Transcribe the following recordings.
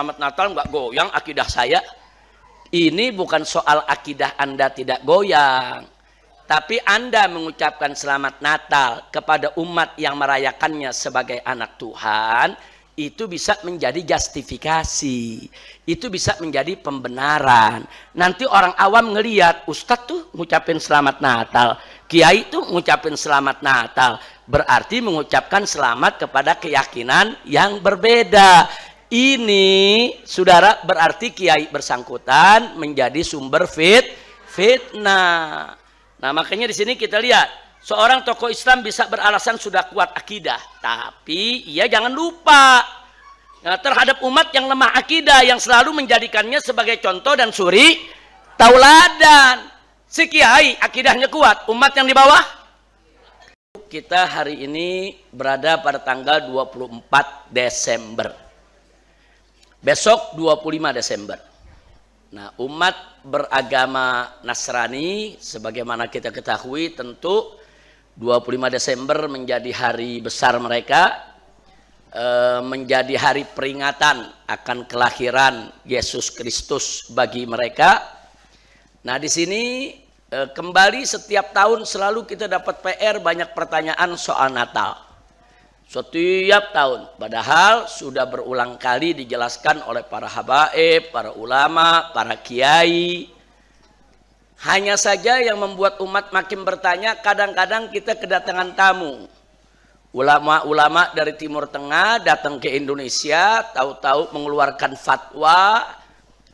Selamat Natal nggak goyang akidah saya. Ini bukan soal akidah Anda tidak goyang. Tapi Anda mengucapkan selamat Natal kepada umat yang merayakannya sebagai anak Tuhan, itu bisa menjadi justifikasi. Itu bisa menjadi pembenaran. Nanti orang awam ngeliat, Ustadz tuh ngucapin selamat Natal. Kiai tuh ngucapin selamat Natal. Berarti mengucapkan selamat kepada keyakinan yang berbeda ini saudara berarti kiai bersangkutan menjadi sumber fit fitnah. Nah, makanya di sini kita lihat seorang tokoh Islam bisa beralasan sudah kuat akidah, tapi ia jangan lupa nah, terhadap umat yang lemah akidah yang selalu menjadikannya sebagai contoh dan suri tauladan. Si kiai akidahnya kuat, umat yang di bawah kita hari ini berada pada tanggal 24 Desember Besok 25 Desember. Nah, umat beragama Nasrani sebagaimana kita ketahui tentu 25 Desember menjadi hari besar mereka e, menjadi hari peringatan akan kelahiran Yesus Kristus bagi mereka. Nah, di sini e, kembali setiap tahun selalu kita dapat PR banyak pertanyaan soal Natal setiap tahun. Padahal sudah berulang kali dijelaskan oleh para habaib, para ulama, para kiai. Hanya saja yang membuat umat makin bertanya, kadang-kadang kita kedatangan tamu. Ulama-ulama dari Timur Tengah datang ke Indonesia, tahu-tahu mengeluarkan fatwa,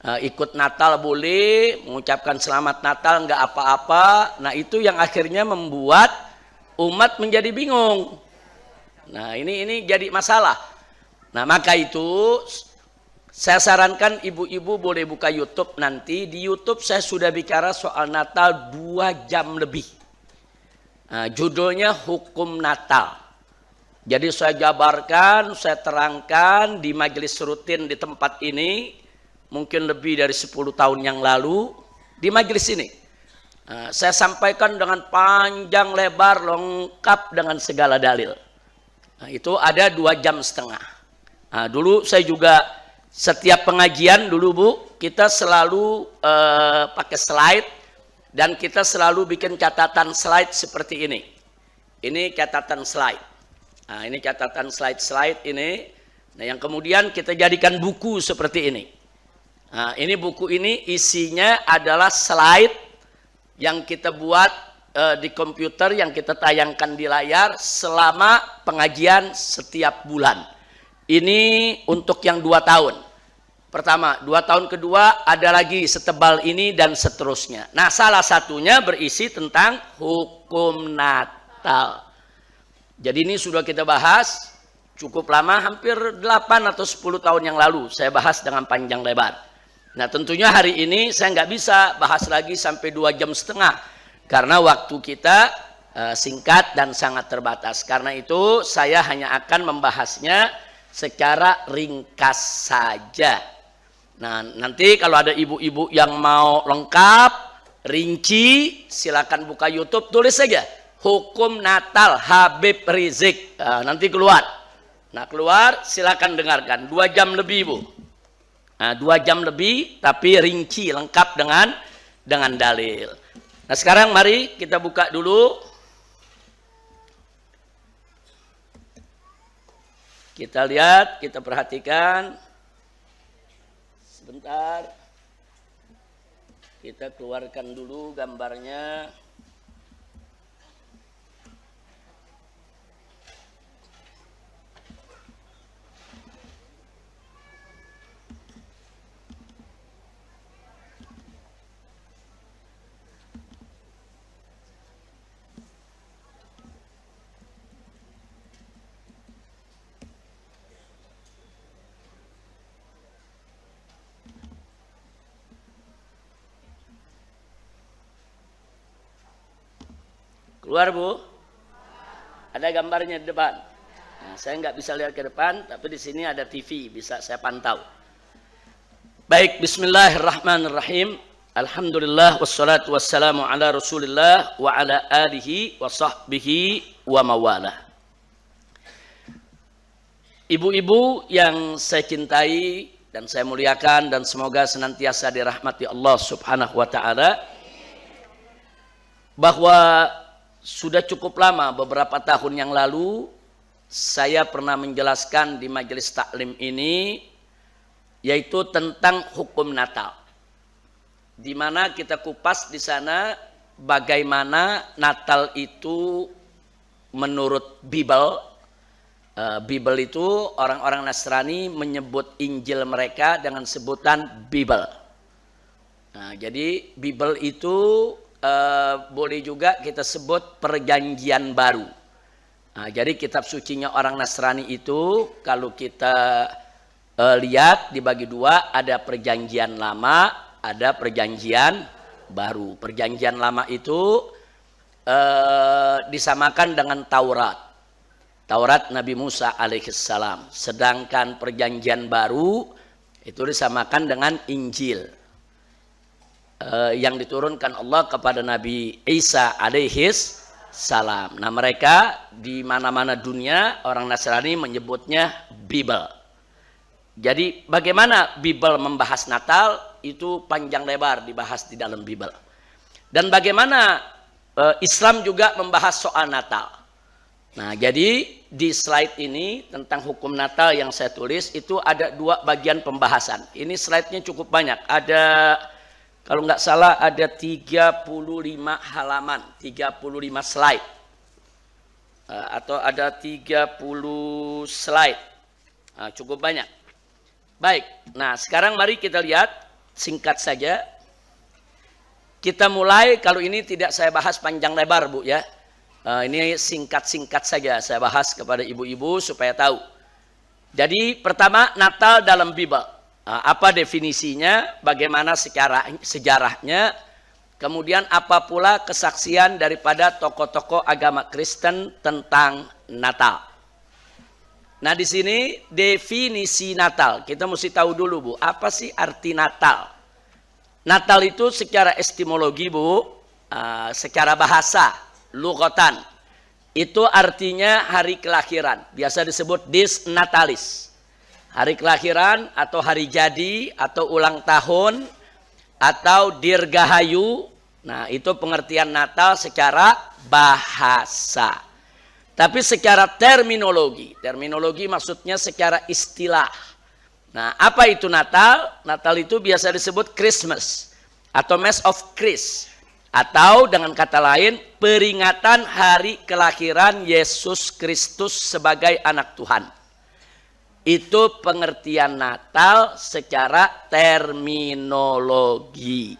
eh, ikut Natal boleh, mengucapkan selamat Natal nggak apa-apa. Nah itu yang akhirnya membuat umat menjadi bingung Nah, ini ini jadi masalah. Nah, maka itu saya sarankan ibu-ibu boleh buka YouTube nanti. Di YouTube saya sudah bicara soal Natal dua jam lebih. Nah, judulnya Hukum Natal. Jadi saya jabarkan, saya terangkan di majelis rutin di tempat ini. Mungkin lebih dari 10 tahun yang lalu. Di majelis ini. Nah, saya sampaikan dengan panjang lebar lengkap dengan segala dalil. Nah, itu ada dua jam setengah. Nah, dulu saya juga setiap pengajian dulu Bu, kita selalu uh, pakai slide dan kita selalu bikin catatan slide seperti ini. Ini catatan slide. Nah, ini catatan slide-slide ini. Nah, yang kemudian kita jadikan buku seperti ini. Nah, ini buku ini isinya adalah slide yang kita buat Eh, di komputer yang kita tayangkan di layar selama pengajian setiap bulan. Ini untuk yang dua tahun. Pertama, dua tahun kedua ada lagi setebal ini dan seterusnya. Nah, salah satunya berisi tentang hukum Natal. Jadi ini sudah kita bahas cukup lama, hampir 8 atau 10 tahun yang lalu. Saya bahas dengan panjang lebar. Nah tentunya hari ini saya nggak bisa bahas lagi sampai dua jam setengah karena waktu kita eh, singkat dan sangat terbatas. Karena itu saya hanya akan membahasnya secara ringkas saja. Nah, nanti kalau ada ibu-ibu yang mau lengkap, rinci, silakan buka YouTube, tulis saja hukum Natal Habib Rizik. Nah, nanti keluar. Nah, keluar silakan dengarkan. Dua jam lebih, Bu. Nah, dua jam lebih, tapi rinci, lengkap dengan dengan dalil. Nah sekarang mari kita buka dulu. Kita lihat, kita perhatikan. Sebentar. Kita keluarkan dulu gambarnya. Keluar bu? Ada gambarnya di depan. Nah, saya nggak bisa lihat ke depan, tapi di sini ada TV, bisa saya pantau. Baik, Bismillahirrahmanirrahim. Alhamdulillah wassalatu wassalamu ala Rasulillah wa ala alihi wa sahbihi wa mawalah. Ibu-ibu yang saya cintai dan saya muliakan dan semoga senantiasa dirahmati Allah Subhanahu wa taala bahwa sudah cukup lama beberapa tahun yang lalu saya pernah menjelaskan di majelis taklim ini yaitu tentang hukum Natal. Di mana kita kupas di sana bagaimana Natal itu menurut Bible uh, Bible itu orang-orang Nasrani menyebut Injil mereka dengan sebutan Bible. Nah, jadi Bible itu Eh, boleh juga kita sebut perjanjian baru. Nah, jadi kitab sucinya orang Nasrani itu kalau kita uh, lihat dibagi dua, ada perjanjian lama, ada perjanjian baru. Perjanjian lama itu uh, disamakan dengan Taurat. Taurat Nabi Musa alaihissalam. Sedangkan perjanjian baru itu disamakan dengan Injil uh, yang diturunkan Allah kepada Nabi Isa alaihis salam. Nah mereka di mana-mana dunia orang Nasrani menyebutnya Bible. Jadi bagaimana Bible membahas Natal itu panjang lebar dibahas di dalam Bible. Dan bagaimana uh, Islam juga membahas soal Natal. Nah jadi di slide ini tentang hukum Natal yang saya tulis itu ada dua bagian pembahasan. Ini slide-nya cukup banyak. Ada kalau nggak salah ada 35 halaman, 35 slide. Ah, atau ada 30 slide. Ah, cukup banyak. Baik, nah sekarang mari kita lihat singkat saja. Kita mulai, kalau ini tidak saya bahas panjang lebar Bu ya. Ah, ini singkat-singkat saja saya bahas kepada ibu-ibu supaya tahu. Jadi pertama Natal dalam Bible. Eh, apa definisinya, bagaimana secara sejarahnya, kemudian apa pula kesaksian daripada tokoh-tokoh agama Kristen tentang Natal. Nah di sini definisi Natal, kita mesti tahu dulu Bu, apa sih arti Natal? Natal itu secara estimologi Bu, uh, secara bahasa, lukotan, itu artinya hari kelahiran, biasa disebut dis natalis hari kelahiran atau hari jadi atau ulang tahun atau dirgahayu. Nah, itu pengertian Natal secara bahasa. Tapi secara terminologi, terminologi maksudnya secara istilah. Nah, apa itu Natal? Natal itu biasa disebut Christmas atau Mass of Christ atau dengan kata lain peringatan hari kelahiran Yesus Kristus sebagai anak Tuhan. Itu pengertian Natal secara terminologi.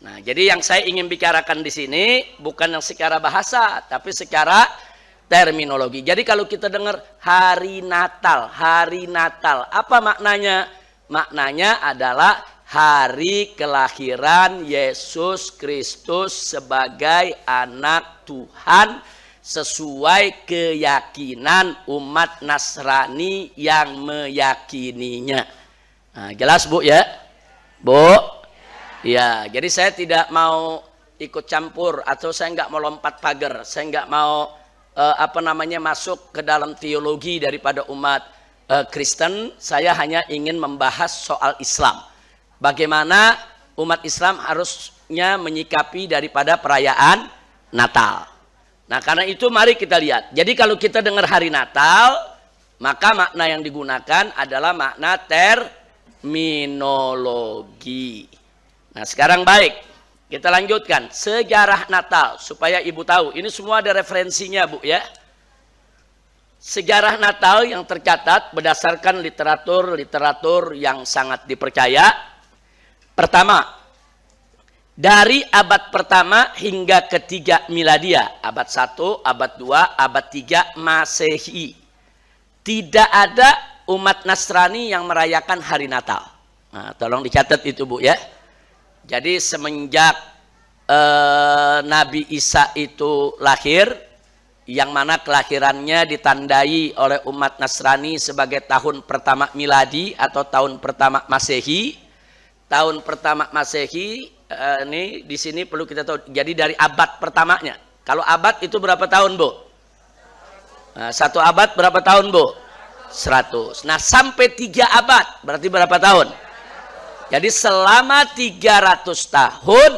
Nah, jadi yang saya ingin bicarakan di sini bukan yang secara bahasa, tapi secara terminologi. Jadi kalau kita dengar hari Natal, hari Natal, apa maknanya? Maknanya adalah hari kelahiran Yesus Kristus sebagai anak Tuhan sesuai keyakinan umat Nasrani yang meyakininya. Nah, jelas Bu ya? Bu? Ya, jadi saya tidak mau ikut campur atau saya nggak mau lompat pagar, saya nggak mau eh, apa namanya masuk ke dalam teologi daripada umat eh, Kristen. Saya hanya ingin membahas soal Islam. Bagaimana umat Islam harusnya menyikapi daripada perayaan Natal. Nah, karena itu mari kita lihat. Jadi kalau kita dengar hari Natal, maka makna yang digunakan adalah makna terminologi. Nah, sekarang baik. Kita lanjutkan sejarah Natal supaya Ibu tahu. Ini semua ada referensinya, Bu ya. Sejarah Natal yang tercatat berdasarkan literatur-literatur yang sangat dipercaya. Pertama, dari abad pertama hingga ketiga miladia, abad satu, abad dua, abad tiga Masehi. Tidak ada umat Nasrani yang merayakan hari Natal. Nah, tolong dicatat itu Bu ya. Jadi semenjak eh, Nabi Isa itu lahir, yang mana kelahirannya ditandai oleh umat Nasrani sebagai tahun pertama miladi atau tahun pertama Masehi. Tahun pertama Masehi Eh, ini di sini perlu kita tahu. Jadi dari abad pertamanya. Kalau abad itu berapa tahun, Bu? Nah, satu abad berapa tahun, Bu? 100. Nah, sampai tiga abad berarti berapa tahun? Jadi selama 300 tahun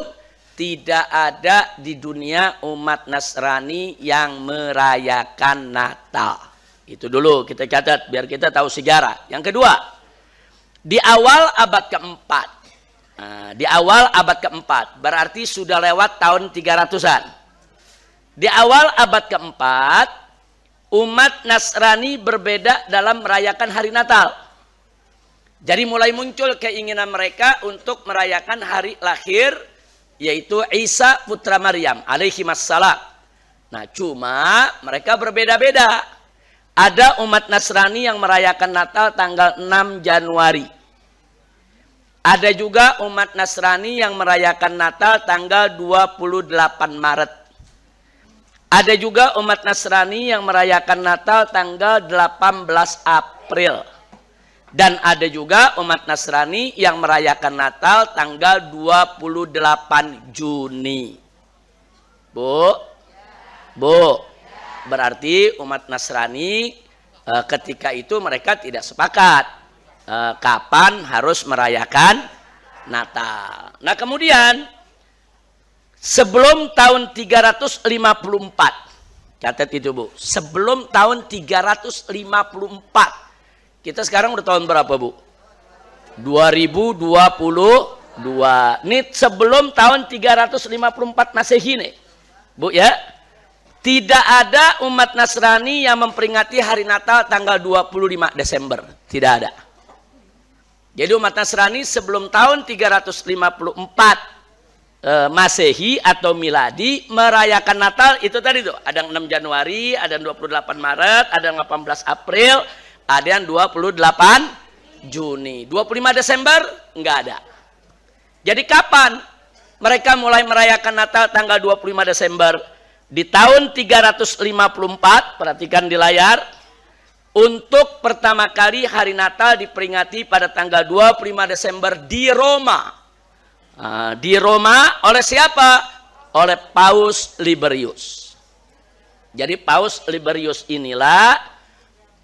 tidak ada di dunia umat Nasrani yang merayakan Natal. Itu dulu kita catat biar kita tahu sejarah. Yang kedua, di awal abad keempat Ah, di awal abad keempat, berarti sudah lewat tahun 300-an. Di awal abad keempat, umat Nasrani berbeda dalam merayakan hari Natal. Jadi mulai muncul keinginan mereka untuk merayakan hari lahir yaitu Isa putra Maryam alaihi masalah, Nah, cuma mereka berbeda-beda. Ada umat Nasrani yang merayakan Natal tanggal 6 Januari. Ada juga umat Nasrani yang merayakan Natal tanggal 28 Maret. Ada juga umat Nasrani yang merayakan Natal tanggal 18 April. Dan ada juga umat Nasrani yang merayakan Natal tanggal 28 Juni. Bu, bu, berarti umat Nasrani eh, ketika itu mereka tidak sepakat Eh, kapan harus merayakan Natal. Nah, kemudian sebelum tahun 354 catat itu Bu, sebelum tahun 354 kita sekarang udah tahun berapa Bu? 2022. Ini sebelum tahun 354 Masehi nih. Bu ya. Tidak ada umat Nasrani yang memperingati hari Natal tanggal 25 Desember. Tidak ada. Jadi umat Nasrani sebelum tahun 354 eh, e, Masehi atau Miladi merayakan Natal itu tadi tuh. Ada yang 6 Januari, ada yang 28 Maret, ada yang 18 April, ada yang 28 Juni. 25 Desember enggak ada. Jadi kapan mereka mulai merayakan Natal tanggal 25 Desember di tahun 354, perhatikan di layar, untuk pertama kali hari Natal diperingati pada tanggal 25 Desember di Roma. Ah, di Roma oleh siapa? Oleh Paus Liberius. Jadi Paus Liberius inilah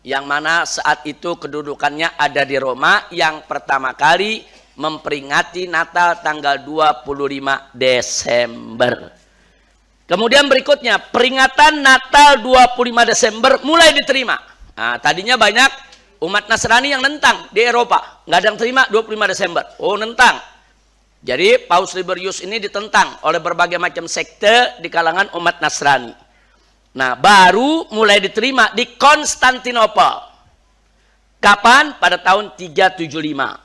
yang mana saat itu kedudukannya ada di Roma yang pertama kali memperingati Natal tanggal 25 Desember. Kemudian berikutnya, peringatan Natal 25 Desember mulai diterima Nah, tadinya banyak umat Nasrani yang nentang di Eropa. Nggak ada yang terima 25 Desember. Oh, nentang. Jadi Paus Liberius ini ditentang oleh berbagai macam sekte di kalangan umat Nasrani. Nah, baru mulai diterima di Konstantinopel. Kapan? Pada tahun 375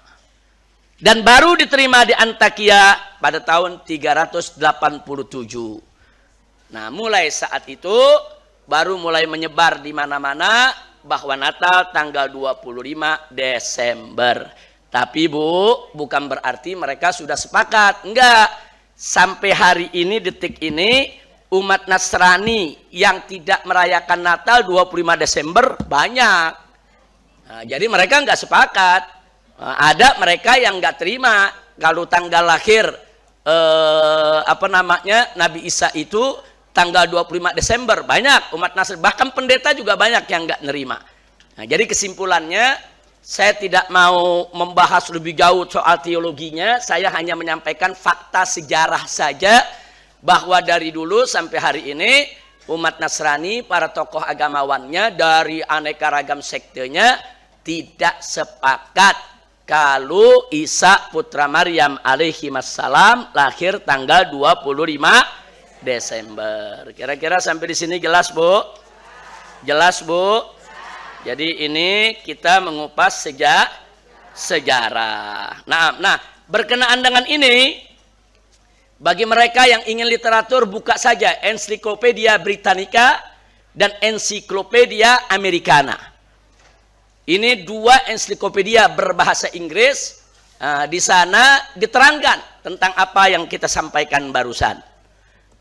dan baru diterima di Antakya pada tahun 387. Nah, mulai saat itu baru mulai menyebar di mana-mana bahwa Natal tanggal 25 Desember. Tapi Bu, bukan berarti mereka sudah sepakat. Enggak. Sampai hari ini detik ini umat Nasrani yang tidak merayakan Natal 25 Desember banyak. Nah, jadi mereka enggak sepakat. Nah, ada mereka yang enggak terima kalau tanggal lahir eh, apa namanya Nabi Isa itu tanggal 25 Desember banyak umat Nasrani bahkan pendeta juga banyak yang nggak nerima. Nah, jadi kesimpulannya saya tidak mau membahas lebih jauh soal teologinya, saya hanya menyampaikan fakta sejarah saja bahwa dari dulu sampai hari ini umat Nasrani, para tokoh agamawannya dari aneka ragam sektenya tidak sepakat kalau Isa putra Maryam alaihi salam lahir tanggal 25 Desember. Kira-kira sampai di sini jelas, Bu? Jelas, Bu? Jadi ini kita mengupas sejak sejarah. Nah, nah, berkenaan dengan ini bagi mereka yang ingin literatur buka saja Ensiklopedia Britannica dan Ensiklopedia Americana. Ini dua ensiklopedia berbahasa Inggris. Nah, di sana diterangkan tentang apa yang kita sampaikan barusan.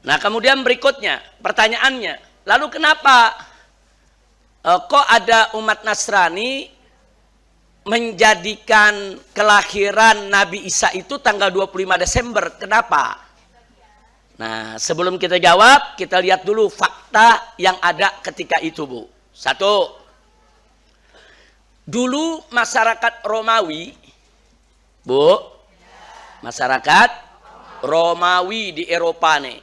Nah kemudian berikutnya pertanyaannya, lalu kenapa eh, kok ada umat Nasrani menjadikan kelahiran Nabi Isa itu tanggal 25 Desember. Kenapa? Nah, sebelum kita jawab, kita lihat dulu fakta yang ada ketika itu, Bu. Satu, dulu masyarakat Romawi, Bu, masyarakat Romawi di Eropa nih,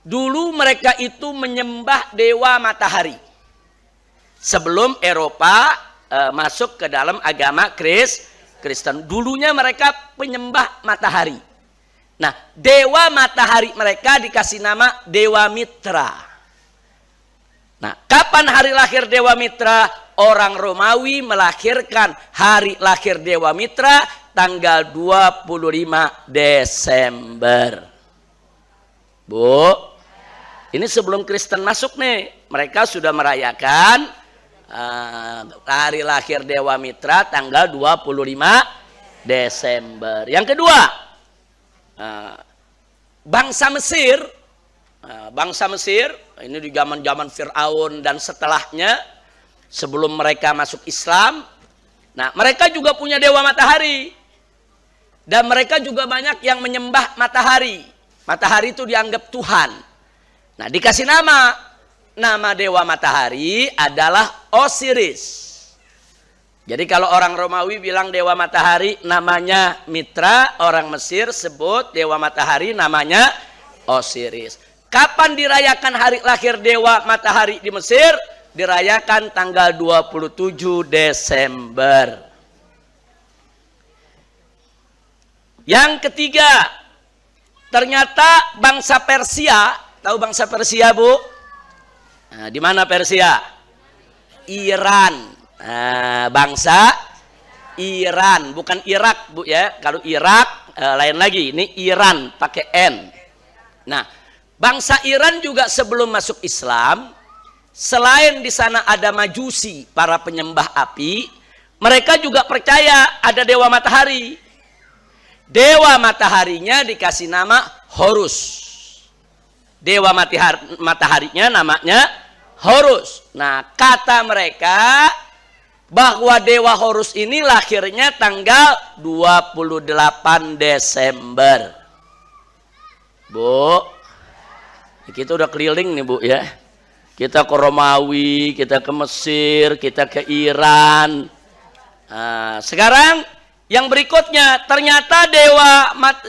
Dulu mereka itu menyembah dewa matahari. Sebelum Eropa e, masuk ke dalam agama Kris, Kristen. Dulunya mereka penyembah matahari. Nah, dewa matahari mereka dikasih nama Dewa Mitra. Nah, kapan hari lahir Dewa Mitra? Orang Romawi melahirkan hari lahir Dewa Mitra tanggal 25 Desember. Bu, ini sebelum Kristen masuk nih, mereka sudah merayakan uh, hari lahir Dewa Mitra tanggal 25 Desember. Yang kedua, uh, bangsa Mesir, uh, bangsa Mesir ini di zaman-zaman Firaun dan setelahnya sebelum mereka masuk Islam. Nah, mereka juga punya dewa matahari. Dan mereka juga banyak yang menyembah matahari. Matahari itu dianggap Tuhan. Nah, dikasih nama. Nama dewa matahari adalah Osiris. Jadi kalau orang Romawi bilang dewa matahari namanya Mitra, orang Mesir sebut dewa matahari namanya Osiris. Kapan dirayakan hari lahir dewa matahari di Mesir? Dirayakan tanggal 27 Desember. Yang ketiga, ternyata bangsa Persia Tahu bangsa Persia, Bu? Nah, di mana Persia? Iran. Nah, bangsa Iran, bukan Irak, Bu ya. Kalau Irak eh, lain lagi, ini Iran pakai N. Nah, bangsa Iran juga sebelum masuk Islam, selain di sana ada majusi, para penyembah api, mereka juga percaya ada dewa matahari. Dewa mataharinya dikasih nama Horus. Dewa matahari, mataharinya namanya Horus. Nah, kata mereka bahwa Dewa Horus ini lahirnya tanggal 28 Desember. Bu, kita udah keliling nih Bu ya. Kita ke Romawi, kita ke Mesir, kita ke Iran. Nah, sekarang yang berikutnya ternyata dewa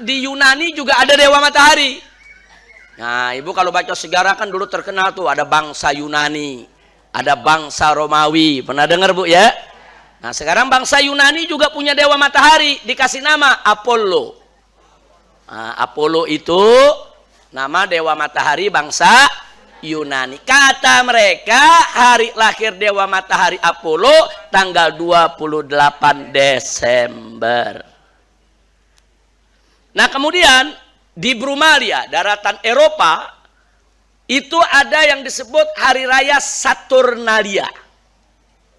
di Yunani juga ada dewa matahari. Nah, Ibu kalau baca sejarah kan dulu terkenal tuh ada bangsa Yunani, ada bangsa Romawi. Pernah dengar Bu ya? Nah, sekarang bangsa Yunani juga punya dewa matahari, dikasih nama Apollo. Nah, Apollo itu nama dewa matahari bangsa Yunani. Kata mereka hari lahir Dewa Matahari Apollo tanggal 28 Desember. Nah kemudian di Brumalia, daratan Eropa, itu ada yang disebut Hari Raya Saturnalia.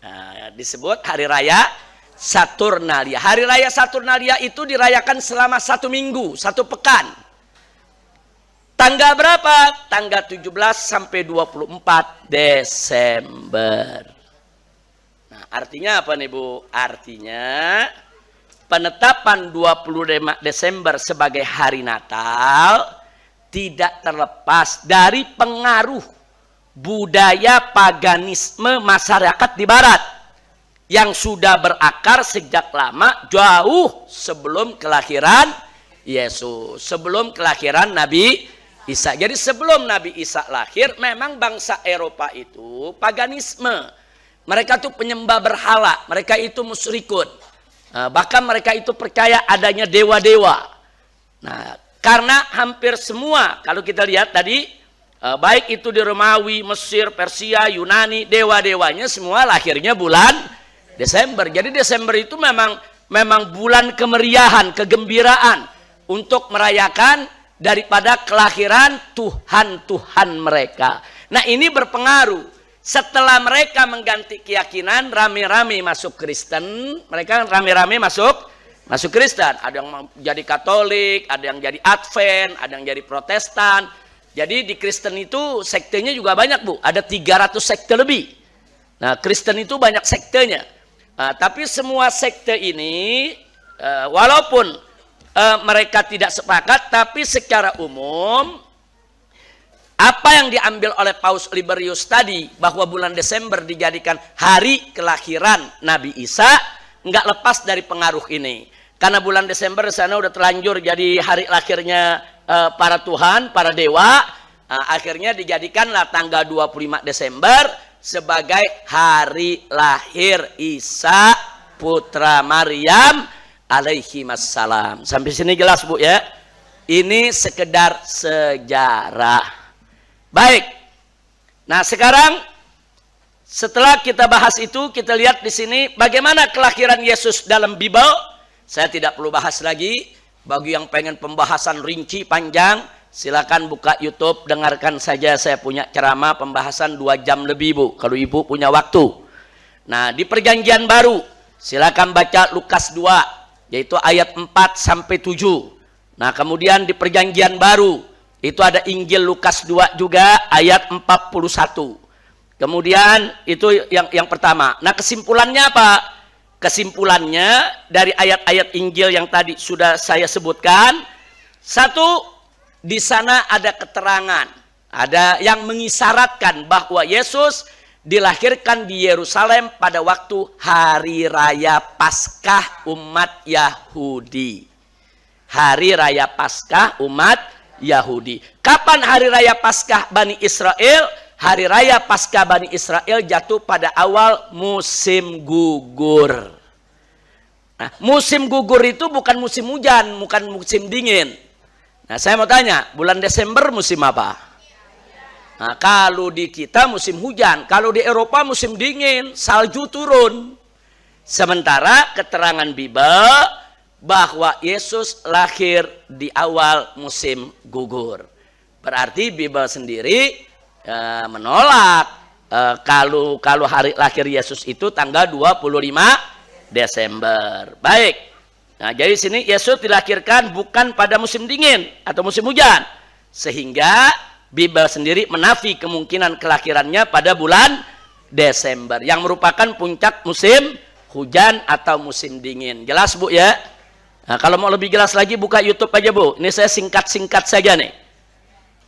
Nah, disebut Hari Raya Saturnalia. Hari Raya Saturnalia itu dirayakan selama satu minggu, satu pekan. Tanggal berapa? Tanggal 17 sampai 24 Desember. Nah, artinya apa nih Bu? Artinya penetapan 20 Desember sebagai hari Natal tidak terlepas dari pengaruh budaya paganisme masyarakat di barat yang sudah berakar sejak lama jauh sebelum kelahiran Yesus, sebelum kelahiran Nabi Isa. Jadi sebelum Nabi Isa lahir memang bangsa Eropa itu paganisme. Mereka tuh penyembah berhala, mereka itu musyrikun. Eh, bahkan mereka itu percaya adanya dewa-dewa. Nah, karena hampir semua kalau kita lihat tadi eh, baik itu di Romawi, Mesir, Persia, Yunani, dewa-dewanya semua lahirnya bulan Desember. Jadi Desember itu memang memang bulan kemeriahan, kegembiraan untuk merayakan daripada kelahiran Tuhan-Tuhan mereka. Nah, ini berpengaruh setelah mereka mengganti keyakinan, rame-rame masuk Kristen. Mereka rame-rame masuk masuk Kristen. Ada yang jadi Katolik, ada yang jadi Advent, ada yang jadi Protestan. Jadi di Kristen itu sektenya juga banyak bu. Ada 300 sekte lebih. Nah Kristen itu banyak sektenya. Nah, tapi semua sekte ini, eh, walaupun eh, mereka tidak sepakat, tapi secara umum apa yang diambil oleh Paus Liberius tadi bahwa bulan Desember dijadikan hari kelahiran Nabi Isa nggak lepas dari pengaruh ini. Karena bulan Desember sana udah terlanjur jadi hari lahirnya uh, para Tuhan, para dewa. Uh, akhirnya dijadikanlah tanggal 25 Desember sebagai hari lahir Isa putra Maryam alaihi salam Sampai sini jelas Bu ya. Ini sekedar sejarah. Baik. Nah, sekarang setelah kita bahas itu, kita lihat di sini bagaimana kelahiran Yesus dalam Bible. Saya tidak perlu bahas lagi. Bagi yang pengen pembahasan rinci panjang, silakan buka YouTube, dengarkan saja saya punya ceramah pembahasan 2 jam lebih, Bu, kalau Ibu punya waktu. Nah, di perjanjian baru, silakan baca Lukas 2, yaitu ayat 4 sampai 7. Nah, kemudian di perjanjian baru, itu ada Injil Lukas 2 juga ayat 41. Kemudian itu yang yang pertama. Nah, kesimpulannya apa? Kesimpulannya dari ayat-ayat Injil yang tadi sudah saya sebutkan, satu di sana ada keterangan, ada yang mengisyaratkan bahwa Yesus dilahirkan di Yerusalem pada waktu hari raya Paskah umat Yahudi. Hari raya Paskah umat Yahudi. Kapan hari raya Paskah Bani Israel? Hari raya Paskah Bani Israel jatuh pada awal musim gugur. Nah, musim gugur itu bukan musim hujan, bukan musim dingin. Nah, saya mau tanya, bulan Desember musim apa? Nah, kalau di kita musim hujan, kalau di Eropa musim dingin, salju turun. Sementara keterangan Bible bahwa Yesus lahir di awal musim gugur. Berarti Bible sendiri e, menolak e, kalau kalau hari lahir Yesus itu tanggal 25 Desember. Baik. Nah, jadi sini Yesus dilahirkan bukan pada musim dingin atau musim hujan. Sehingga Bible sendiri menafi kemungkinan kelahirannya pada bulan Desember yang merupakan puncak musim hujan atau musim dingin. Jelas Bu ya? Nah, kalau mau lebih jelas lagi buka YouTube aja bu. Ini saya singkat-singkat saja nih.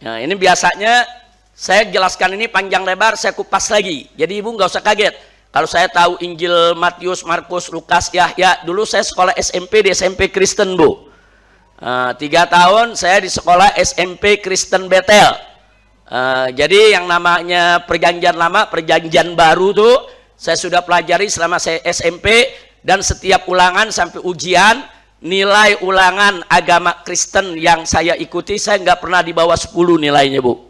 Nah, ini biasanya saya jelaskan ini panjang lebar, saya kupas lagi. Jadi ibu nggak usah kaget. Kalau saya tahu Injil Matius, Markus, Lukas, Yahya, dulu saya sekolah SMP di SMP Kristen bu. Uh, tiga tahun saya di sekolah SMP Kristen Betel. Uh, jadi yang namanya perjanjian lama, perjanjian baru tuh saya sudah pelajari selama saya SMP dan setiap ulangan sampai ujian nilai ulangan agama Kristen yang saya ikuti saya nggak pernah di bawah 10 nilainya bu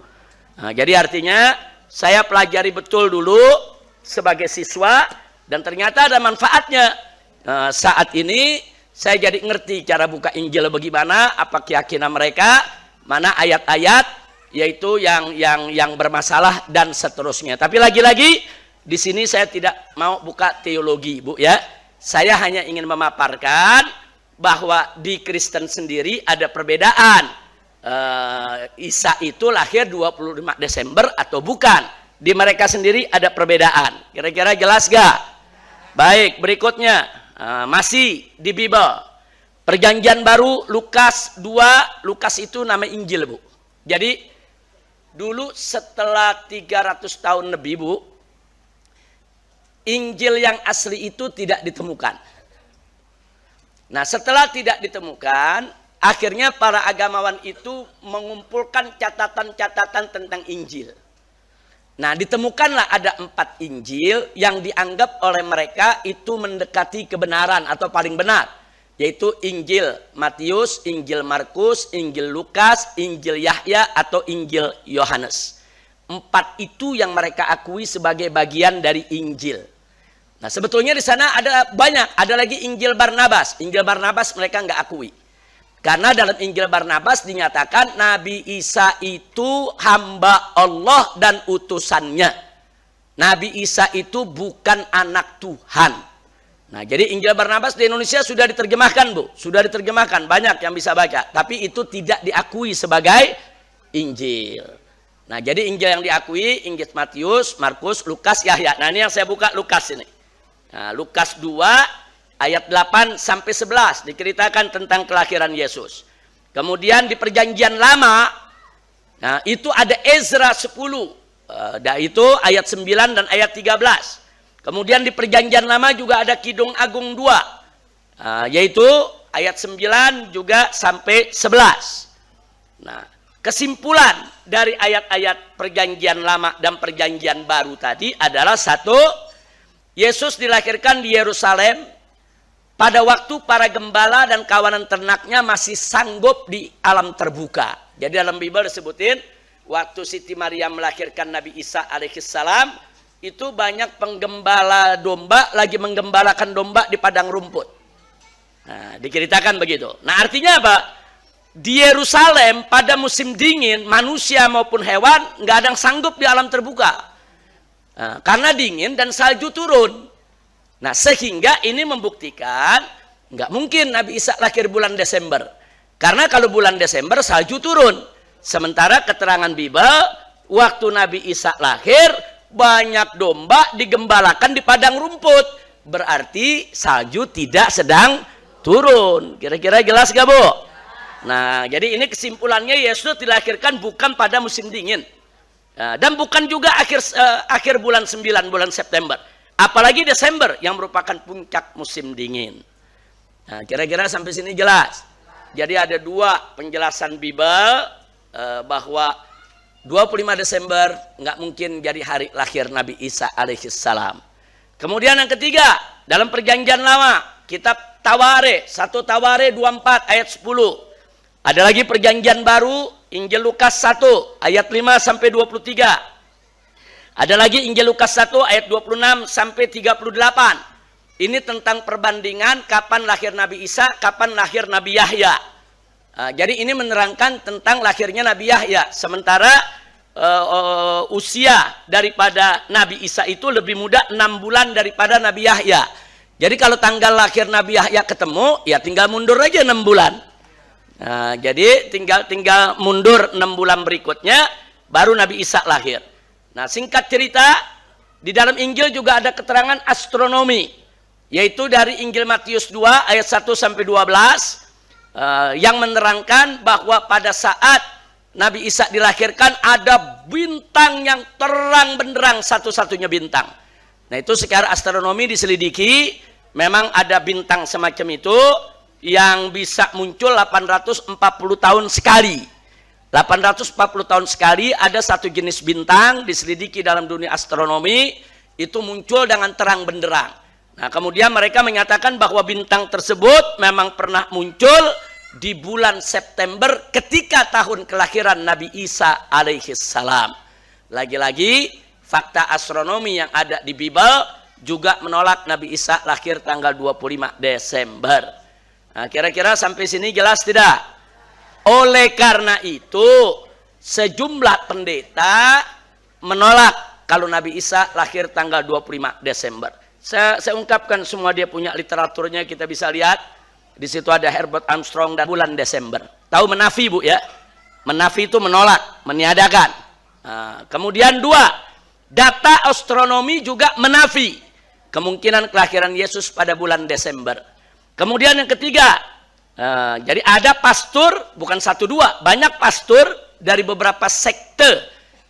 nah, jadi artinya saya pelajari betul dulu sebagai siswa dan ternyata ada manfaatnya nah, saat ini saya jadi ngerti cara buka Injil bagaimana apa keyakinan mereka mana ayat-ayat yaitu yang yang yang bermasalah dan seterusnya tapi lagi-lagi di sini saya tidak mau buka teologi bu ya saya hanya ingin memaparkan bahwa di Kristen sendiri ada perbedaan. E, Isa itu lahir 25 Desember atau bukan. Di mereka sendiri ada perbedaan. Kira-kira jelas gak? Baik, berikutnya. E, masih di Bible. Perjanjian baru Lukas 2. Lukas itu nama Injil, Bu. Jadi, dulu setelah 300 tahun lebih, Bu. Injil yang asli itu tidak ditemukan Nah, setelah tidak ditemukan, akhirnya para agamawan itu mengumpulkan catatan-catatan tentang Injil. Nah, ditemukanlah ada empat Injil yang dianggap oleh mereka itu mendekati kebenaran atau paling benar, yaitu Injil Matius, Injil Markus, Injil Lukas, Injil Yahya, atau Injil Yohanes. Empat itu yang mereka akui sebagai bagian dari Injil. Nah sebetulnya di sana ada banyak, ada lagi Injil Barnabas. Injil Barnabas mereka nggak akui. Karena dalam Injil Barnabas dinyatakan Nabi Isa itu hamba Allah dan utusannya. Nabi Isa itu bukan anak Tuhan. Nah jadi Injil Barnabas di Indonesia sudah diterjemahkan Bu. Sudah diterjemahkan, banyak yang bisa baca. Tapi itu tidak diakui sebagai Injil. Nah jadi Injil yang diakui, Injil Matius, Markus, Lukas, Yahya. Nah ini yang saya buka Lukas ini. Nah, Lukas 2 ayat 8 sampai 11 diceritakan tentang kelahiran Yesus. Kemudian di perjanjian lama nah itu ada Ezra 10. Nah, eh, itu ayat 9 dan ayat 13. Kemudian di perjanjian lama juga ada Kidung Agung 2. Nah, yaitu ayat 9 juga sampai 11. Nah, kesimpulan dari ayat-ayat perjanjian lama dan perjanjian baru tadi adalah satu Yesus dilahirkan di Yerusalem pada waktu para gembala dan kawanan ternaknya masih sanggup di alam terbuka. Jadi dalam Bible disebutin waktu Siti Maria melahirkan Nabi Isa alaihissalam itu banyak penggembala domba lagi menggembalakan domba di padang rumput. Nah, diceritakan begitu. Nah, artinya apa? Di Yerusalem pada musim dingin manusia maupun hewan nggak ada yang sanggup di alam terbuka. Nah, karena dingin dan salju turun. Nah, sehingga ini membuktikan nggak mungkin Nabi Isa lahir bulan Desember. Karena kalau bulan Desember salju turun. Sementara keterangan Bibel waktu Nabi Isa lahir, banyak domba digembalakan di padang rumput. Berarti salju tidak sedang turun. Kira-kira jelas gak, Bu? Nah, jadi ini kesimpulannya Yesus dilahirkan bukan pada musim dingin Eh, dan bukan juga akhir uh, akhir bulan 9 bulan September apalagi Desember yang merupakan puncak musim dingin kira nah, kira-kira sampai sini jelas jadi ada dua penjelasan Bible uh, bahwa 25 Desember nggak mungkin jadi hari lahir Nabi Isa alaihissalam kemudian yang ketiga dalam perjanjian lama kitab Tawari 1 Tawari 24 ayat 10 ada lagi perjanjian baru, Injil Lukas 1 ayat 5 sampai 23. Ada lagi Injil Lukas 1 ayat 26 sampai 38. Ini tentang perbandingan kapan lahir Nabi Isa, kapan lahir Nabi Yahya. Nah, jadi ini menerangkan tentang lahirnya Nabi Yahya. Sementara uh, uh, usia daripada Nabi Isa itu lebih muda 6 bulan daripada Nabi Yahya. Jadi kalau tanggal lahir Nabi Yahya ketemu, ya tinggal mundur aja 6 bulan. Nah, jadi tinggal tinggal mundur enam bulan berikutnya baru Nabi Isa lahir. Nah, singkat cerita di dalam Injil juga ada keterangan astronomi yaitu dari Injil Matius 2 ayat 1 sampai 12 uh, eh, yang menerangkan bahwa pada saat Nabi Isa dilahirkan ada bintang yang terang benderang satu-satunya bintang. Nah, itu secara astronomi diselidiki memang ada bintang semacam itu yang bisa muncul 840 tahun sekali. 840 tahun sekali ada satu jenis bintang diselidiki dalam dunia astronomi itu muncul dengan terang benderang. Nah, kemudian mereka menyatakan bahwa bintang tersebut memang pernah muncul di bulan September ketika tahun kelahiran Nabi Isa alaihi salam. Lagi-lagi fakta astronomi yang ada di Bible juga menolak Nabi Isa lahir tanggal 25 Desember. Nah, kira-kira sampai sini jelas tidak? Oleh karena itu, sejumlah pendeta menolak kalau Nabi Isa lahir tanggal 25 Desember. Saya, saya ungkapkan semua dia punya literaturnya, kita bisa lihat. Di situ ada Herbert Armstrong dan bulan Desember. Tahu menafi, Bu, ya? Menafi itu menolak, meniadakan. Nah, kemudian dua, data astronomi juga menafi. Kemungkinan kelahiran Yesus pada bulan Desember. Kemudian yang ketiga, uh, jadi ada pastor bukan satu dua, banyak pastor dari beberapa sekte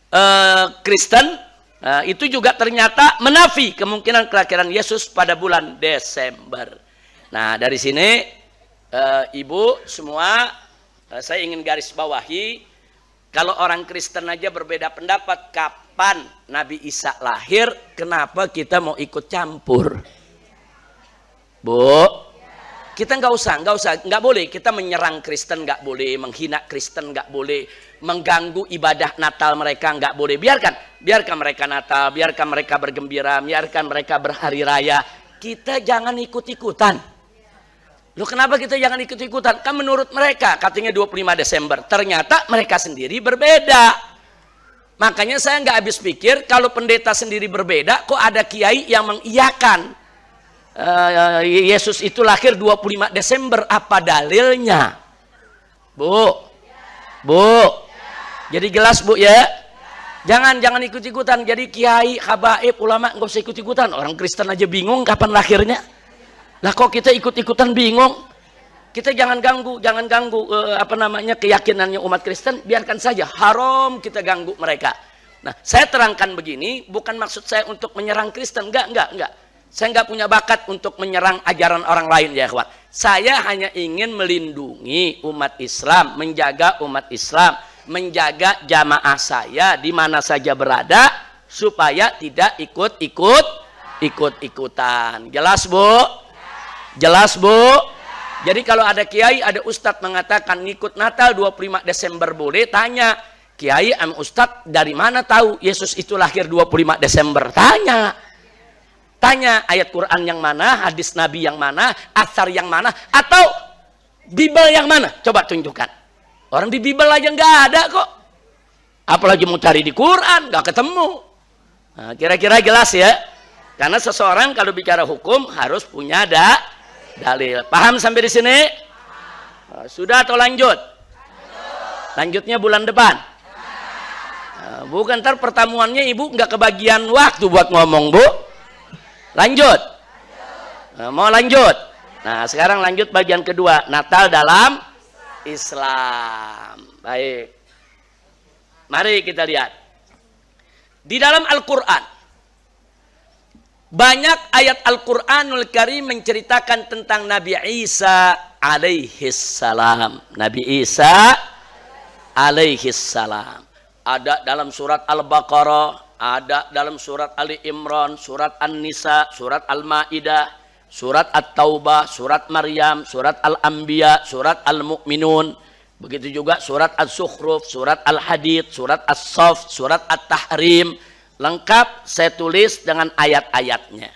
uh, Kristen uh, itu juga ternyata menafi kemungkinan kelahiran Yesus pada bulan Desember. Nah dari sini uh, ibu semua uh, saya ingin garis bawahi kalau orang Kristen aja berbeda pendapat kapan Nabi Isa lahir, kenapa kita mau ikut campur? Bu, kita nggak usah, nggak usah, nggak boleh. Kita menyerang Kristen nggak boleh, menghina Kristen nggak boleh, mengganggu ibadah Natal mereka nggak boleh. Biarkan, biarkan mereka Natal, biarkan mereka bergembira, biarkan mereka berhari raya. Kita jangan ikut-ikutan. Lu kenapa kita jangan ikut-ikutan? Kan menurut mereka katanya 25 Desember. Ternyata mereka sendiri berbeda. Makanya saya nggak habis pikir kalau pendeta sendiri berbeda kok ada kiai yang mengiyakan. Eh, eh, Yesus itu lahir 25 Desember apa dalilnya Bu Bu jadi jelas Bu ya jangan jangan ikut-ikutan jadi kiai habaib ulama nggak usah ikut-ikutan orang Kristen aja bingung kapan lahirnya lah kok kita ikut-ikutan bingung kita jangan ganggu, jangan ganggu eh, apa namanya keyakinannya umat Kristen, biarkan saja haram kita ganggu mereka. Nah, saya terangkan begini bukan maksud saya untuk menyerang Kristen, enggak, enggak, enggak. Saya nggak punya bakat untuk menyerang ajaran orang lain ya Saya hanya ingin melindungi umat Islam, menjaga umat Islam, menjaga jamaah saya di mana saja berada supaya tidak ikut-ikut ikut-ikutan. Jelas, Bu? Jelas, Bu? Jadi kalau ada kiai, ada ustadz mengatakan ngikut Natal 25 Desember boleh, tanya, Kiai am Ustadz dari mana tahu Yesus itu lahir 25 Desember? Tanya. Tanya ayat Quran yang mana, hadis Nabi yang mana, asar yang mana, atau Bible yang mana? Coba tunjukkan. Orang di Bible aja nggak ada kok. Apalagi mau cari di Quran, nggak ketemu. Nah, kira-kira jelas ya. Karena seseorang kalau bicara hukum harus punya ada dalil. Paham sampai di sini? Nah, sudah atau lanjut? Lanjutnya bulan depan. Nah, bukan ntar pertemuannya ibu nggak kebagian waktu buat ngomong bu. Lanjut. lanjut. Eh, mau lanjut? Nah, sekarang lanjut bagian kedua, Natal dalam Islam. Baik. Mari kita lihat. Di dalam Al-Qur'an banyak ayat Al-Qur'anul Karim menceritakan tentang Nabi Isa alaihi salam. Nabi Isa alaihi salam. Ada dalam surat Al-Baqarah, ada dalam surat Ali Imran, surat An-Nisa, surat Al-Maidah, surat At-Taubah, surat Maryam, surat Al-Anbiya, surat Al-Mu'minun. Begitu juga surat Al sukhruf surat Al-Hadid, surat as Saf, surat At-Tahrim. Lengkap saya tulis dengan ayat-ayatnya.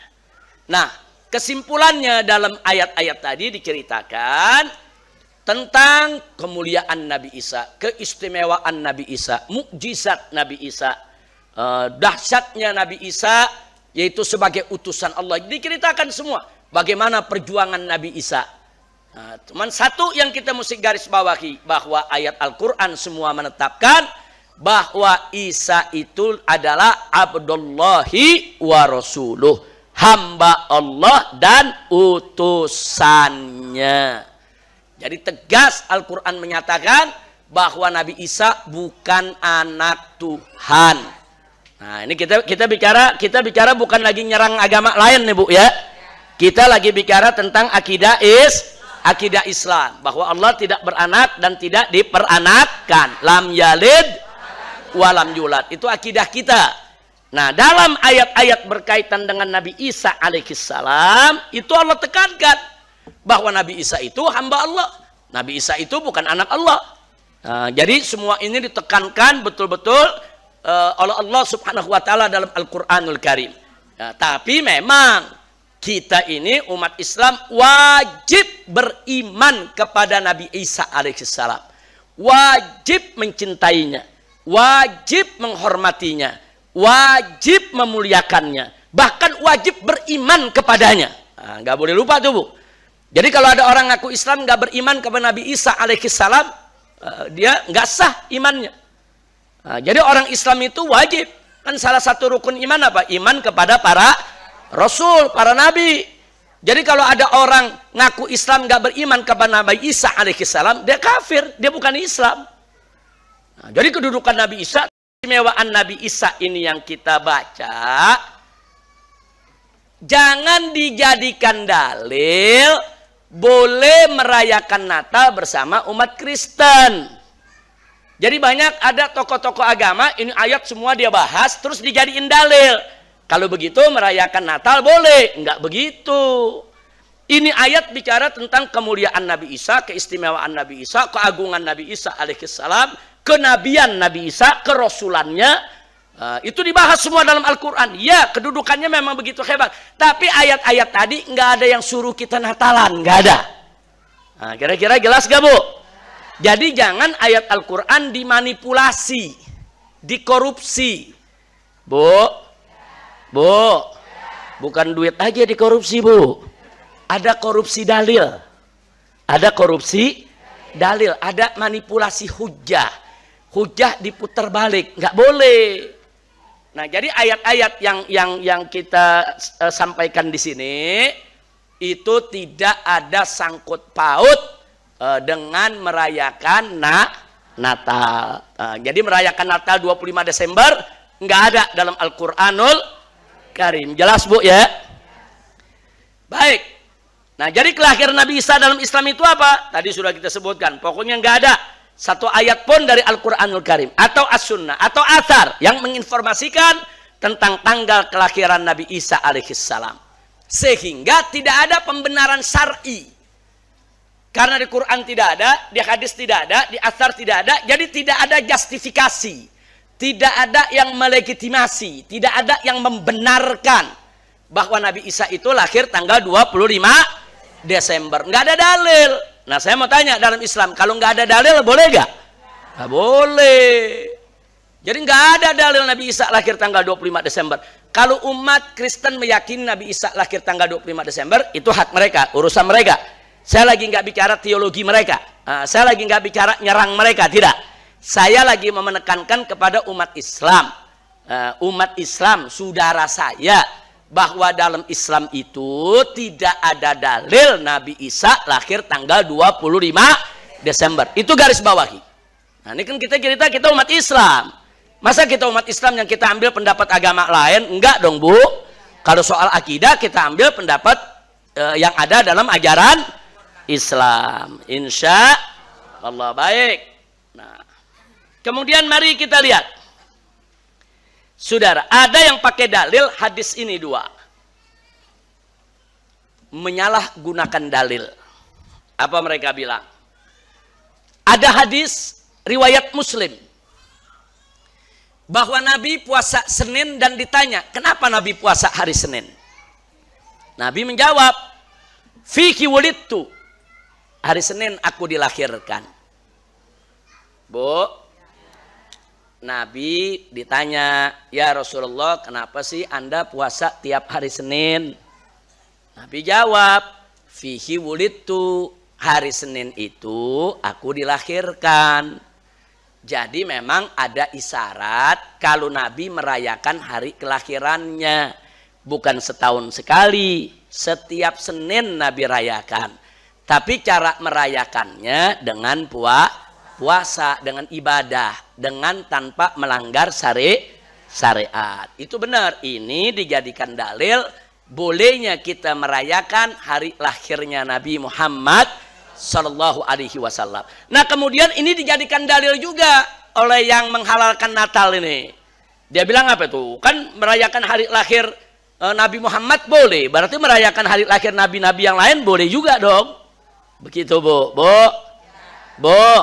Nah, kesimpulannya dalam ayat-ayat tadi diceritakan tentang kemuliaan Nabi Isa, keistimewaan Nabi Isa, mukjizat Nabi Isa, Eh, dahsyatnya Nabi Isa yaitu sebagai utusan Allah. Diceritakan semua bagaimana perjuangan Nabi Isa. Nah, cuman satu yang kita mesti garis bawahi bahwa ayat Al-Qur'an semua menetapkan bahwa Isa itu adalah Abdullahi wa Rasuluh, hamba Allah dan utusannya. Jadi tegas Al-Qur'an menyatakan bahwa Nabi Isa bukan anak Tuhan. Nah, ini kita kita bicara kita bicara bukan lagi nyerang agama lain nih Bu ya. Kita lagi bicara tentang akidah is akidah Islam bahwa Allah tidak beranak dan tidak diperanakkan. Lam yalid walam yulat. Itu akidah kita. Nah, dalam ayat-ayat berkaitan dengan Nabi Isa alaihissalam itu Allah tekankan bahwa Nabi Isa itu hamba Allah. Nabi Isa itu bukan anak Allah. Nah, jadi semua ini ditekankan betul-betul Eh, oleh Allah Subhanahu wa taala dalam Al-Qur'anul Karim. Ya, tapi memang kita ini umat Islam wajib beriman kepada Nabi Isa alaihissalam. Wajib mencintainya, wajib menghormatinya, wajib memuliakannya, bahkan wajib beriman kepadanya. Nah, nggak boleh lupa tuh bu. Jadi kalau ada orang ngaku Islam gak beriman kepada Nabi Isa alaihissalam, eh, dia gak sah imannya. Nah, jadi orang Islam itu wajib kan salah satu rukun iman apa? Iman kepada para rasul, para nabi. Jadi kalau ada orang ngaku Islam gak beriman kepada Nabi Isa alaihissalam, dia kafir, dia bukan Islam. Nah, jadi kedudukan Nabi Isa, kemewaan Nabi Isa ini yang kita baca, jangan dijadikan dalil boleh merayakan Natal bersama umat Kristen. Jadi banyak ada tokoh-tokoh agama, ini ayat semua dia bahas, terus dijadiin dalil. Kalau begitu merayakan Natal boleh, enggak begitu. Ini ayat bicara tentang kemuliaan Nabi Isa, keistimewaan Nabi Isa, keagungan Nabi Isa alaihissalam, kenabian Nabi Isa, kerasulannya. Eh, itu dibahas semua dalam Al-Quran. Ya, kedudukannya memang begitu hebat. Tapi ayat-ayat tadi enggak ada yang suruh kita Natalan, Enggak ada. Nah, kira-kira nah, jelas gak bu? Jadi jangan ayat Al-Quran dimanipulasi, dikorupsi. Bu, bu, bukan duit aja dikorupsi bu. Ada korupsi dalil, ada korupsi dalil, ada manipulasi hujah. Hujah diputar balik, nggak boleh. Nah, jadi ayat-ayat yang yang yang kita uh, sampaikan di sini itu tidak ada sangkut paut uh, dengan merayakan na Natal. Uh, jadi merayakan Natal 25 Desember nggak ada dalam Al-Qur'anul Karim. Jelas, Bu, ya? Baik. Nah, jadi kelahiran Nabi Isa dalam Islam itu apa? Tadi sudah kita sebutkan. Pokoknya nggak ada satu ayat pun dari Al-Qur'anul Karim atau As-Sunnah atau Athar yang menginformasikan tentang tanggal kelahiran Nabi Isa alaihissalam. Sehingga tidak ada pembenaran syar'i karena di Quran tidak ada, di hadis tidak ada, di asar tidak ada, jadi tidak ada justifikasi. Tidak ada yang melegitimasi, tidak ada yang membenarkan bahwa Nabi Isa itu lahir tanggal 25 Desember. Nggak ada dalil. Nah saya mau tanya dalam Islam, kalau nggak ada dalil boleh nggak? Nggak boleh. Jadi nggak ada dalil Nabi Isa lahir tanggal 25 Desember. Kalau umat Kristen meyakini Nabi Isa lahir tanggal 25 Desember, itu hak mereka, urusan mereka. Saya lagi nggak bicara teologi mereka. Ah, saya lagi nggak bicara nyerang mereka, tidak. Saya lagi menekankan kepada umat Islam. Ah, umat Islam, saudara saya, bahwa dalam Islam itu tidak ada dalil Nabi Isa lahir tanggal 25 Desember. Itu garis bawahi. Nah, ini kan kita cerita kita umat Islam. Masa kita umat Islam yang kita ambil pendapat agama lain? Enggak dong, Bu. Kalau soal akidah kita ambil pendapat uh, yang ada dalam ajaran Islam. Insya Allah baik. Nah, kemudian mari kita lihat. Saudara, ada yang pakai dalil hadis ini dua. Menyalahgunakan dalil. Apa mereka bilang? Ada hadis riwayat Muslim bahwa Nabi puasa Senin dan ditanya, "Kenapa Nabi puasa hari Senin?" Nabi menjawab, "Fiki wulidtu Hari Senin aku dilahirkan. Bu, Nabi ditanya, "Ya Rasulullah, kenapa sih Anda puasa tiap hari Senin?" Nabi jawab, "Fihi wulitu Hari Senin itu aku dilahirkan. Jadi memang ada isyarat kalau Nabi merayakan hari kelahirannya. Bukan setahun sekali, setiap Senin Nabi rayakan. Tapi cara merayakannya dengan pua, puasa, dengan ibadah, dengan tanpa melanggar syari, syariat. Itu benar. Ini dijadikan dalil bolehnya kita merayakan hari lahirnya Nabi Muhammad Shallallahu Alaihi Wasallam. Nah kemudian ini dijadikan dalil juga oleh yang menghalalkan Natal ini. Dia bilang apa itu? Kan merayakan hari lahir eh, Nabi Muhammad boleh. Berarti merayakan hari lahir nabi-nabi yang lain boleh juga dong. Begitu Bu. Bu. Ya. Bu. Ya.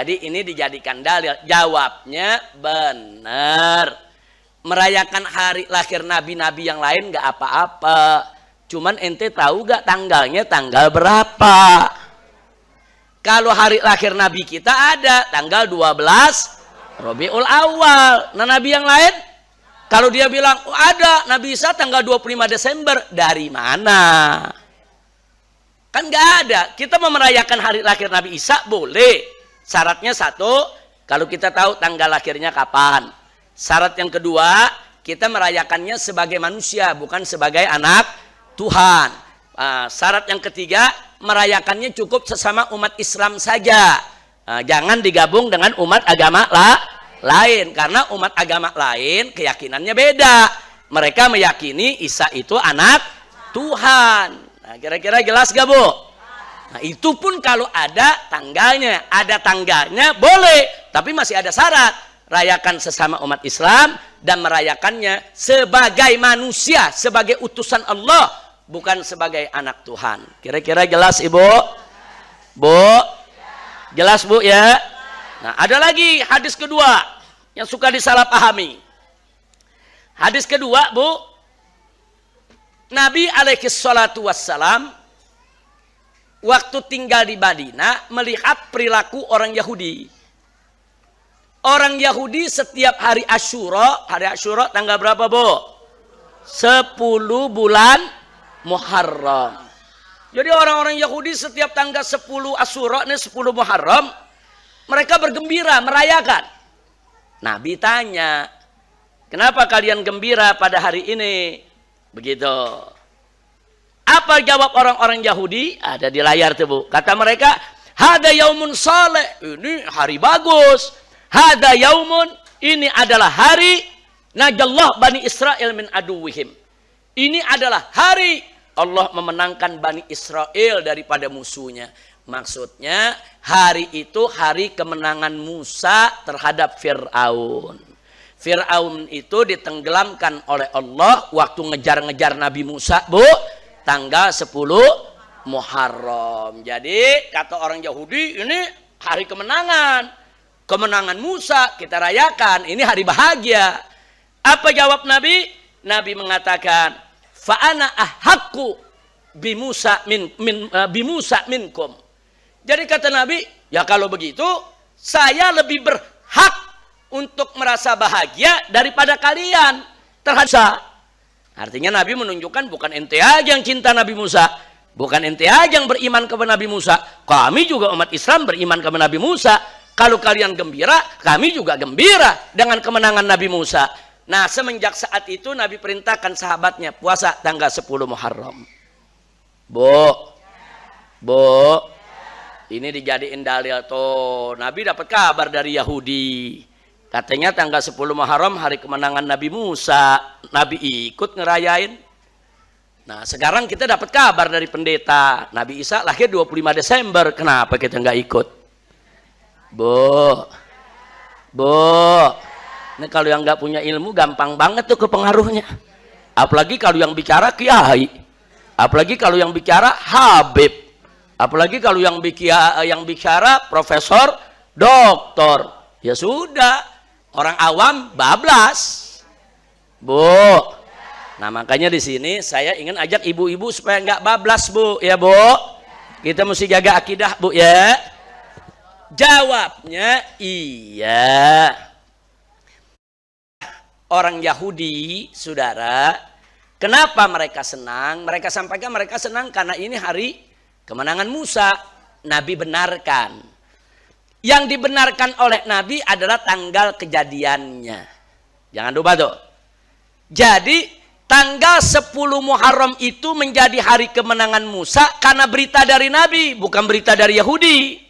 Jadi ini dijadikan dalil. Jawabnya benar. Merayakan hari lahir nabi-nabi yang lain nggak apa-apa. Cuman ente tahu gak tanggalnya tanggal berapa? Kalau hari lahir nabi kita ada tanggal 12 Robiul Awal. Nah nabi yang lain kalau dia bilang oh, ada Nabi Isa tanggal 25 Desember dari mana? Kan nggak ada. Kita mau merayakan hari lahir Nabi Isa boleh. Syaratnya satu, kalau kita tahu tanggal lahirnya kapan. Syarat yang kedua, kita merayakannya sebagai manusia, bukan sebagai anak Tuhan. Uh, syarat yang ketiga, merayakannya cukup sesama umat Islam saja. Uh, jangan digabung dengan umat agama lah lain karena umat agama lain keyakinannya beda mereka meyakini Isa itu anak Tuhan Nah, kira-kira jelas gak Bu? Nah, itu pun kalau ada tanggalnya, ada tanggalnya boleh, tapi masih ada syarat. Rayakan sesama umat Islam dan merayakannya sebagai manusia, sebagai utusan Allah, bukan sebagai anak Tuhan. Kira-kira jelas Ibu? Bu? Jelas Bu ya? Nah, ada lagi hadis kedua yang suka disalahpahami. Hadis kedua, Bu, Nabi alaihi salatu wassalam waktu tinggal di Madinah melihat perilaku orang Yahudi. Orang Yahudi setiap hari Asyura, hari Asyura tanggal berapa, Bu? 10 bulan Muharram. Jadi orang-orang Yahudi setiap tanggal 10 Asyura, ini 10 Muharram, mereka bergembira, merayakan. Nabi tanya, kenapa kalian gembira pada hari ini? Begitu. Apa jawab orang-orang Yahudi? Ada di layar tuh, Bu. Kata mereka, "Hada yaumun saleh." Ini hari bagus. "Hada yaumun." Ini adalah hari najallah Bani Israel min aduwihim. Ini adalah hari Allah memenangkan Bani Israel daripada musuhnya. Maksudnya hari itu hari kemenangan Musa terhadap Fir'aun. Fir'aun itu ditenggelamkan oleh Allah waktu ngejar-ngejar Nabi Musa, Bu, tanggal 10 Muharram. Jadi, kata orang Yahudi, ini hari kemenangan. Kemenangan Musa kita rayakan, ini hari bahagia. Apa jawab Nabi? Nabi mengatakan, "Fa'ana ahakku bi Musa min, min uh, bi Musa minkum." Jadi kata Nabi, ya kalau begitu saya lebih berhak untuk merasa bahagia daripada kalian terhadap Artinya Nabi menunjukkan bukan ente aja yang cinta Nabi Musa, bukan ente aja yang beriman kepada Nabi Musa. Kami juga umat Islam beriman kepada Nabi Musa. Kalau kalian gembira, kami juga gembira dengan kemenangan Nabi Musa. Nah, semenjak saat itu Nabi perintahkan sahabatnya puasa tanggal 10 Muharram. Bu. Bu. Ini dijadiin dalil tuh. Nabi dapat kabar dari Yahudi. Katanya tanggal 10 Muharram hari kemenangan Nabi Musa, Nabi ikut ngerayain. Nah, sekarang kita dapat kabar dari pendeta, Nabi Isa lahir 25 Desember. Kenapa kita nggak ikut? Bu. Bu. ini kalau yang nggak punya ilmu gampang banget tuh kepengaruhnya. Apalagi kalau yang bicara kiai. Apalagi kalau yang bicara Habib. Apalagi kalau yang bicara, yang bicara profesor, doktor. Ya sudah, Orang awam bablas. Bu. Nah, makanya di sini saya ingin ajak ibu-ibu supaya nggak bablas, Bu. Ya, Bu. Kita mesti jaga akidah, Bu, ya. Jawabnya iya. Orang Yahudi, Saudara, kenapa mereka senang? Mereka sampaikan mereka senang karena ini hari kemenangan Musa. Nabi benarkan yang dibenarkan oleh Nabi adalah tanggal kejadiannya. Jangan lupa tuh. Jadi tanggal 10 Muharram itu menjadi hari kemenangan Musa karena berita dari Nabi, bukan berita dari Yahudi.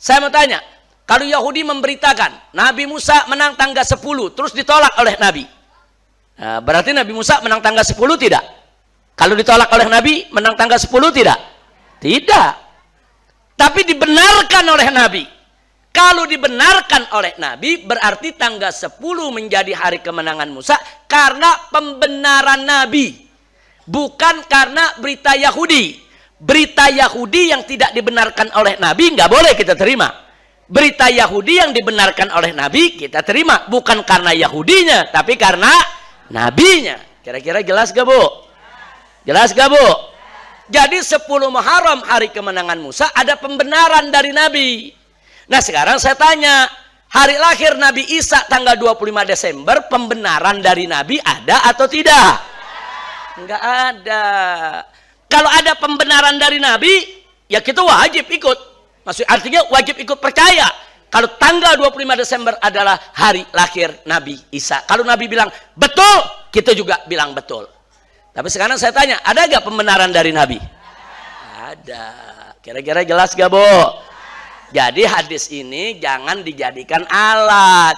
Saya mau tanya, kalau Yahudi memberitakan Nabi Musa menang tanggal 10 terus ditolak oleh Nabi. Nah, berarti Nabi Musa menang tanggal 10 tidak? Kalau ditolak oleh Nabi menang tanggal 10 tidak? Tidak tapi dibenarkan oleh Nabi. Kalau dibenarkan oleh Nabi, berarti tanggal 10 menjadi hari kemenangan Musa karena pembenaran Nabi. Bukan karena berita Yahudi. Berita Yahudi yang tidak dibenarkan oleh Nabi, nggak boleh kita terima. Berita Yahudi yang dibenarkan oleh Nabi, kita terima. Bukan karena Yahudinya, tapi karena Nabinya. Kira-kira jelas gak, Bu? Jelas gak, Bu? Jadi 10 Muharram hari kemenangan Musa ada pembenaran dari Nabi. Nah sekarang saya tanya, hari lahir Nabi Isa tanggal 25 Desember, pembenaran dari Nabi ada atau tidak? Enggak ada. Kalau ada pembenaran dari Nabi, ya kita wajib ikut. Maksud artinya wajib ikut percaya. Kalau tanggal 25 Desember adalah hari lahir Nabi Isa. Kalau Nabi bilang betul, kita juga bilang betul. Tapi sekarang saya tanya, ada gak pembenaran dari Nabi? Ada. Kira-kira jelas gak, Bu? Jadi hadis ini jangan dijadikan alat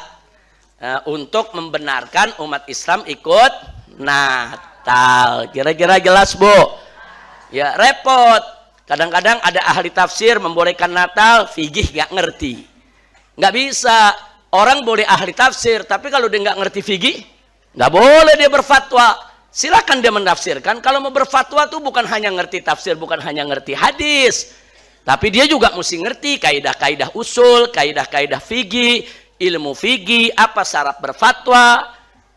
eh, untuk membenarkan umat Islam ikut Natal. Kira-kira jelas, Bu? Ya, repot. Kadang-kadang ada ahli tafsir membolehkan Natal, figih gak ngerti. Gak bisa. Orang boleh ahli tafsir, tapi kalau dia gak ngerti figih, gak boleh dia berfatwa Silakan dia menafsirkan. Kalau mau berfatwa tuh bukan hanya ngerti tafsir, bukan hanya ngerti hadis. Tapi dia juga mesti ngerti kaidah-kaidah usul, kaidah-kaidah fikih, ilmu fikih, apa syarat berfatwa.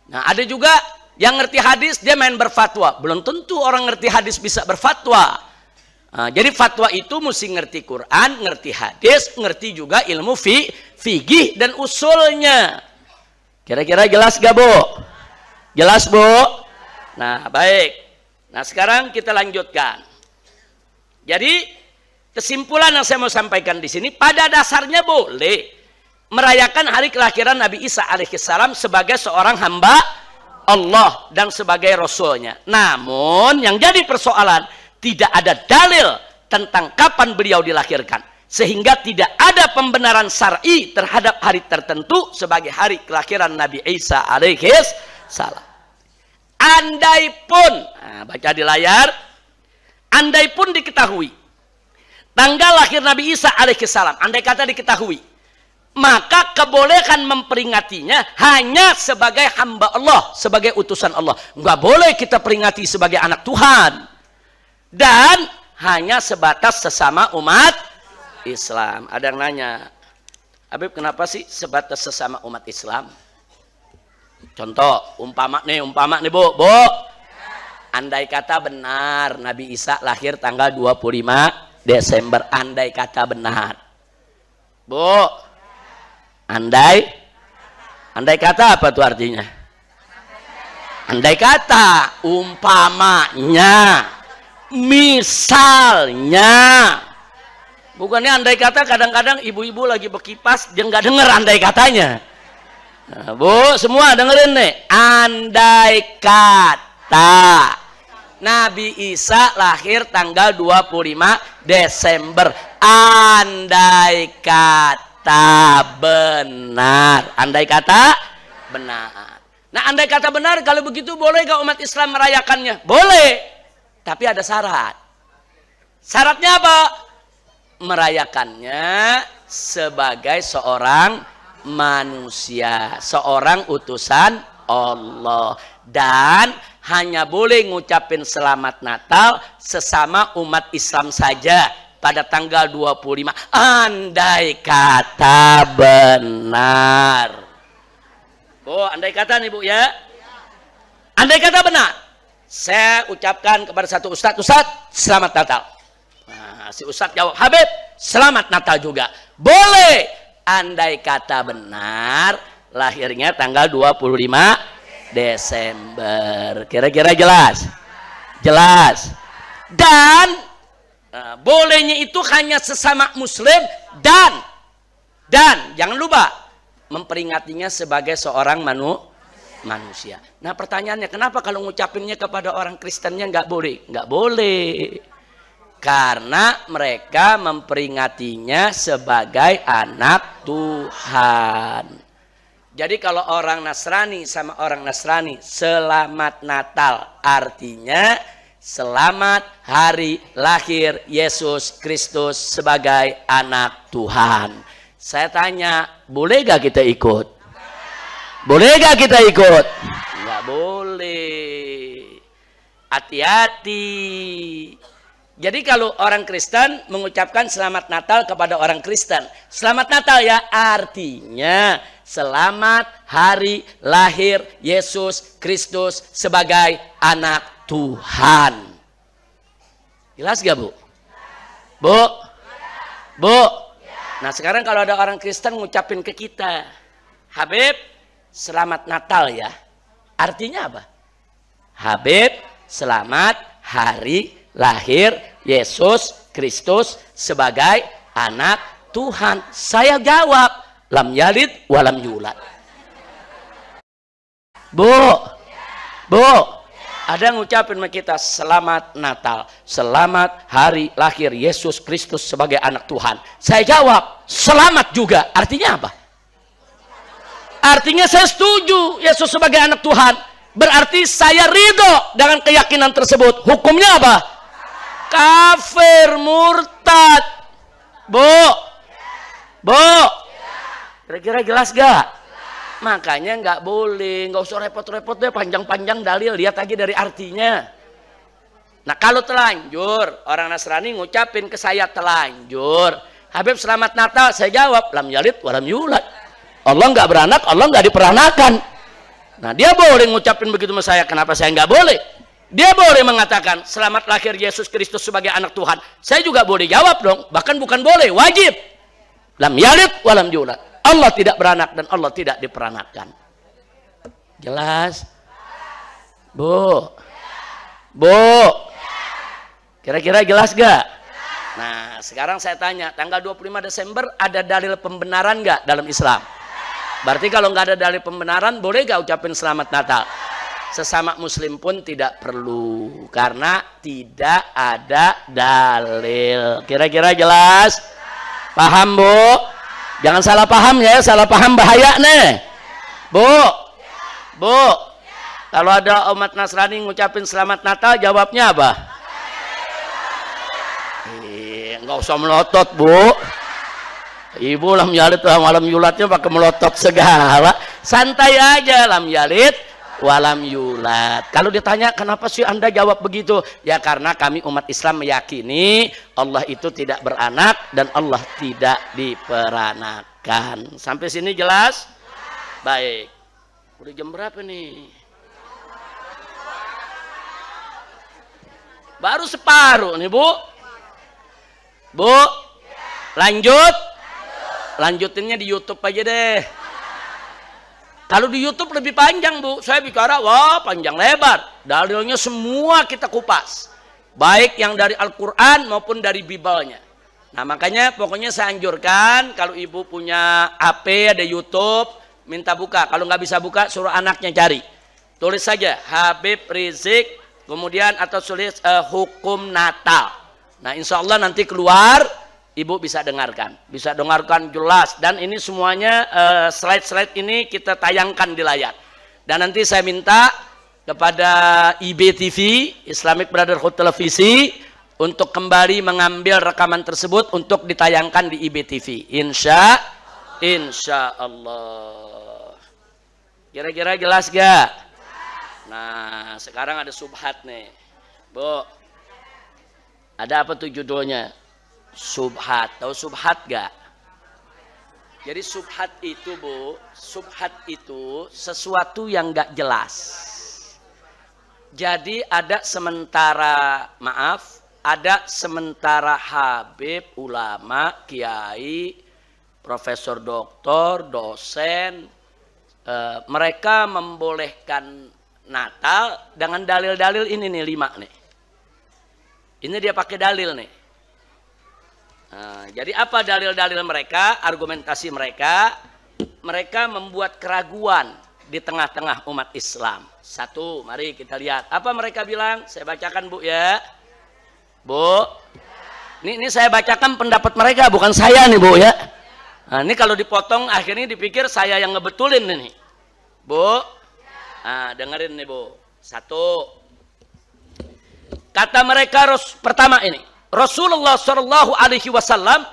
Nah, ada juga yang ngerti hadis dia main berfatwa. Belum tentu orang ngerti hadis bisa berfatwa. Nah, jadi fatwa itu mesti ngerti Quran, ngerti hadis, ngerti juga ilmu fi, fikih dan usulnya. Kira-kira jelas gak, Bu? Jelas, Bu? Nah, baik. Nah, sekarang kita lanjutkan. Jadi, kesimpulan yang saya mau sampaikan di sini, pada dasarnya boleh merayakan hari kelahiran Nabi Isa alaihissalam sebagai seorang hamba Allah dan sebagai Rasulnya. Namun, yang jadi persoalan, tidak ada dalil tentang kapan beliau dilahirkan. Sehingga tidak ada pembenaran syari terhadap hari tertentu sebagai hari kelahiran Nabi Isa alaihissalam andai pun nah, baca di layar andai pun diketahui tanggal lahir Nabi Isa alaihissalam andai kata diketahui maka kebolehan memperingatinya hanya sebagai hamba Allah sebagai utusan Allah nggak boleh kita peringati sebagai anak Tuhan dan hanya sebatas sesama umat Islam ada yang nanya Habib kenapa sih sebatas sesama umat Islam Contoh, umpama nih, umpama nih bu, bu. Andai kata benar Nabi Isa lahir tanggal 25 Desember, andai kata benar. Bu, andai, andai kata apa tuh artinya? Andai kata, umpamanya, misalnya, bukannya andai kata kadang-kadang ibu-ibu lagi berkipas dia nggak dengar andai katanya bu, semua dengerin nih. Andai kata Nabi Isa lahir tanggal 25 Desember. Andai kata benar. Andai kata benar. Nah, andai kata benar, kalau begitu boleh gak umat Islam merayakannya? Boleh. Tapi ada syarat. Syaratnya apa? Merayakannya sebagai seorang manusia, seorang utusan Allah dan hanya boleh ngucapin selamat Natal sesama umat Islam saja pada tanggal 25. Andai kata benar. Bu, andai kata nih Bu ya. Andai kata benar. Saya ucapkan kepada satu ustaz, ustaz, selamat Natal. Nah, si ustaz jawab, Habib, selamat Natal juga. Boleh andai kata benar lahirnya tanggal 25 Desember kira-kira jelas jelas dan uh, bolehnya itu hanya sesama muslim dan dan jangan lupa memperingatinya sebagai seorang manu manusia nah pertanyaannya kenapa kalau ngucapinnya kepada orang Kristennya nggak boleh nggak boleh karena mereka memperingatinya sebagai anak Tuhan. Jadi kalau orang Nasrani sama orang Nasrani selamat Natal artinya selamat hari lahir Yesus Kristus sebagai anak Tuhan. Saya tanya, boleh gak kita ikut? Boleh gak kita ikut? Gak boleh. Hati-hati. Jadi kalau orang Kristen mengucapkan selamat Natal kepada orang Kristen. Selamat Natal ya artinya selamat hari lahir Yesus Kristus sebagai anak Tuhan. Jelas gak Bu? Bu? Bu? Nah sekarang kalau ada orang Kristen ngucapin ke kita. Habib, selamat Natal ya. Artinya apa? Habib, selamat hari lahir Yesus Kristus sebagai anak Tuhan. Saya jawab, lam yalid walam yulat. Bu, bu, ada yang ngucapin sama kita, selamat Natal, selamat hari lahir Yesus Kristus sebagai anak Tuhan. Saya jawab, selamat juga. Artinya apa? Artinya saya setuju Yesus sebagai anak Tuhan. Berarti saya ridho dengan keyakinan tersebut. Hukumnya apa? Kafir, murtad. Bu. Bu. Kira-kira jelas gak? Makanya nggak boleh, nggak usah repot-repot deh panjang-panjang dalil, lihat lagi dari artinya. Nah kalau telanjur, orang Nasrani ngucapin ke saya telanjur. Habib selamat Natal, saya jawab, lam yalid walam yulat. Allah nggak beranak, Allah nggak diperanakan. Nah dia boleh ngucapin begitu sama saya, kenapa saya nggak boleh? Dia boleh mengatakan selamat lahir Yesus Kristus sebagai anak Tuhan. Saya juga boleh jawab dong, bahkan bukan boleh, wajib. Lam yalid walam yulad. Allah tidak beranak dan Allah tidak diperanakkan. Jelas? Bu. Bu. Kira-kira jelas gak? Nah, sekarang saya tanya, tanggal 25 Desember ada dalil pembenaran gak dalam Islam? Berarti kalau nggak ada dalil pembenaran, boleh gak ucapin selamat Natal? sesama muslim pun tidak perlu karena tidak ada dalil kira-kira jelas paham bu jangan salah paham ya salah paham bahaya nih bu bu kalau ada umat Nasrani ngucapin selamat Natal jawabnya apa nggak usah melotot bu ibu lam yalit lam, alam yulatnya pakai melotot segala santai aja lam yalit walam yulat. Kalau ditanya kenapa sih Anda jawab begitu? Ya karena kami umat Islam meyakini Allah itu tidak beranak dan Allah tidak diperanakan. Sampai sini jelas? Baik. Udah jam berapa nih? Baru separuh nih, Bu. Bu. Lanjut. Lanjutinnya di YouTube aja deh. Kalau di YouTube lebih panjang, Bu. Saya bicara, wah panjang lebar. Dalilnya semua kita kupas. Baik yang dari Al-Quran maupun dari Bibelnya. Nah makanya pokoknya saya anjurkan kalau ibu punya HP ada YouTube minta buka. Kalau nggak bisa buka suruh anaknya cari. Tulis saja Habib Rizik kemudian atau tulis uh, hukum Natal. Nah insya Allah nanti keluar Ibu bisa dengarkan, bisa dengarkan jelas dan ini semuanya eh, slide-slide ini kita tayangkan di layar. Dan nanti saya minta kepada IBTV, Islamic Brotherhood Televisi untuk kembali mengambil rekaman tersebut untuk ditayangkan di IBTV. Insya Insya Allah. Kira-kira jelas gak? Nah, sekarang ada subhat nih. Bu, ada apa tuh judulnya? subhat tahu subhat gak jadi subhat itu bu subhat itu sesuatu yang gak jelas jadi ada sementara maaf ada sementara habib ulama kiai profesor doktor dosen e, mereka membolehkan Natal dengan dalil-dalil ini nih lima nih ini dia pakai dalil nih Nah, jadi apa dalil-dalil mereka, argumentasi mereka? Mereka membuat keraguan di tengah-tengah umat Islam. Satu, mari kita lihat. Apa mereka bilang? Saya bacakan Bu ya. Bu, ini, ini saya bacakan pendapat mereka, bukan saya nih Bu ya. Nah, ini kalau dipotong akhirnya dipikir saya yang ngebetulin ini. Bu, nah, dengerin nih Bu. Satu, kata mereka harus pertama ini Rasulullah Shallallahu Alaihi Wasallam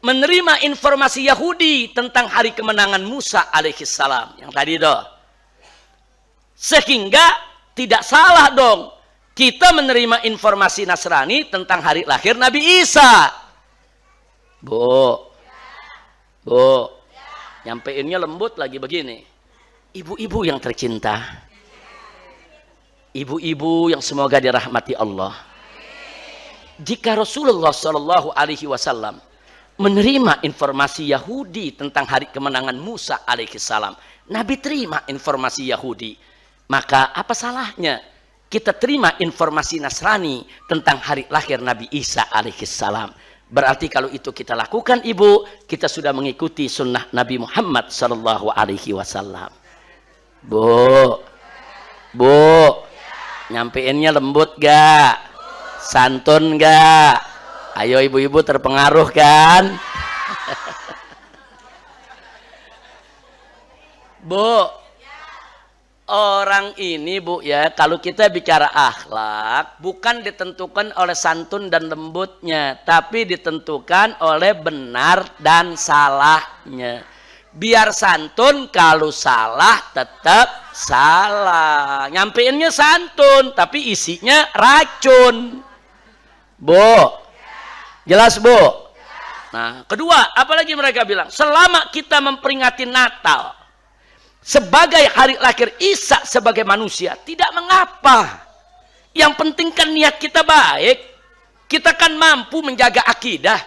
menerima informasi Yahudi tentang hari kemenangan Musa alaihissalam yang tadi doh. Sehingga tidak salah dong kita menerima informasi Nasrani tentang hari lahir Nabi Isa. Bu, bu, nyampeinnya lembut lagi begini. Ibu-ibu yang tercinta, ibu-ibu yang semoga dirahmati Allah jika Rasulullah Shallallahu Alaihi Wasallam menerima informasi Yahudi tentang hari kemenangan Musa alaihissalam, Nabi terima informasi Yahudi, maka apa salahnya kita terima informasi Nasrani tentang hari lahir Nabi Isa alaihissalam? Berarti kalau itu kita lakukan ibu, kita sudah mengikuti sunnah Nabi Muhammad Shallallahu Alaihi Wasallam. Bu, bu, nyampeinnya lembut gak? santun nggak ayo ibu-ibu terpengaruh kan bu orang ini bu ya kalau kita bicara akhlak bukan ditentukan oleh santun dan lembutnya tapi ditentukan oleh benar dan salahnya biar santun kalau salah tetap salah nyampeinnya santun tapi isinya racun Bu? Jelas, Bu? Nah, kedua, apalagi mereka bilang, selama kita memperingati Natal sebagai hari lahir Isa sebagai manusia, tidak mengapa. Yang penting kan niat kita baik. Kita kan mampu menjaga akidah.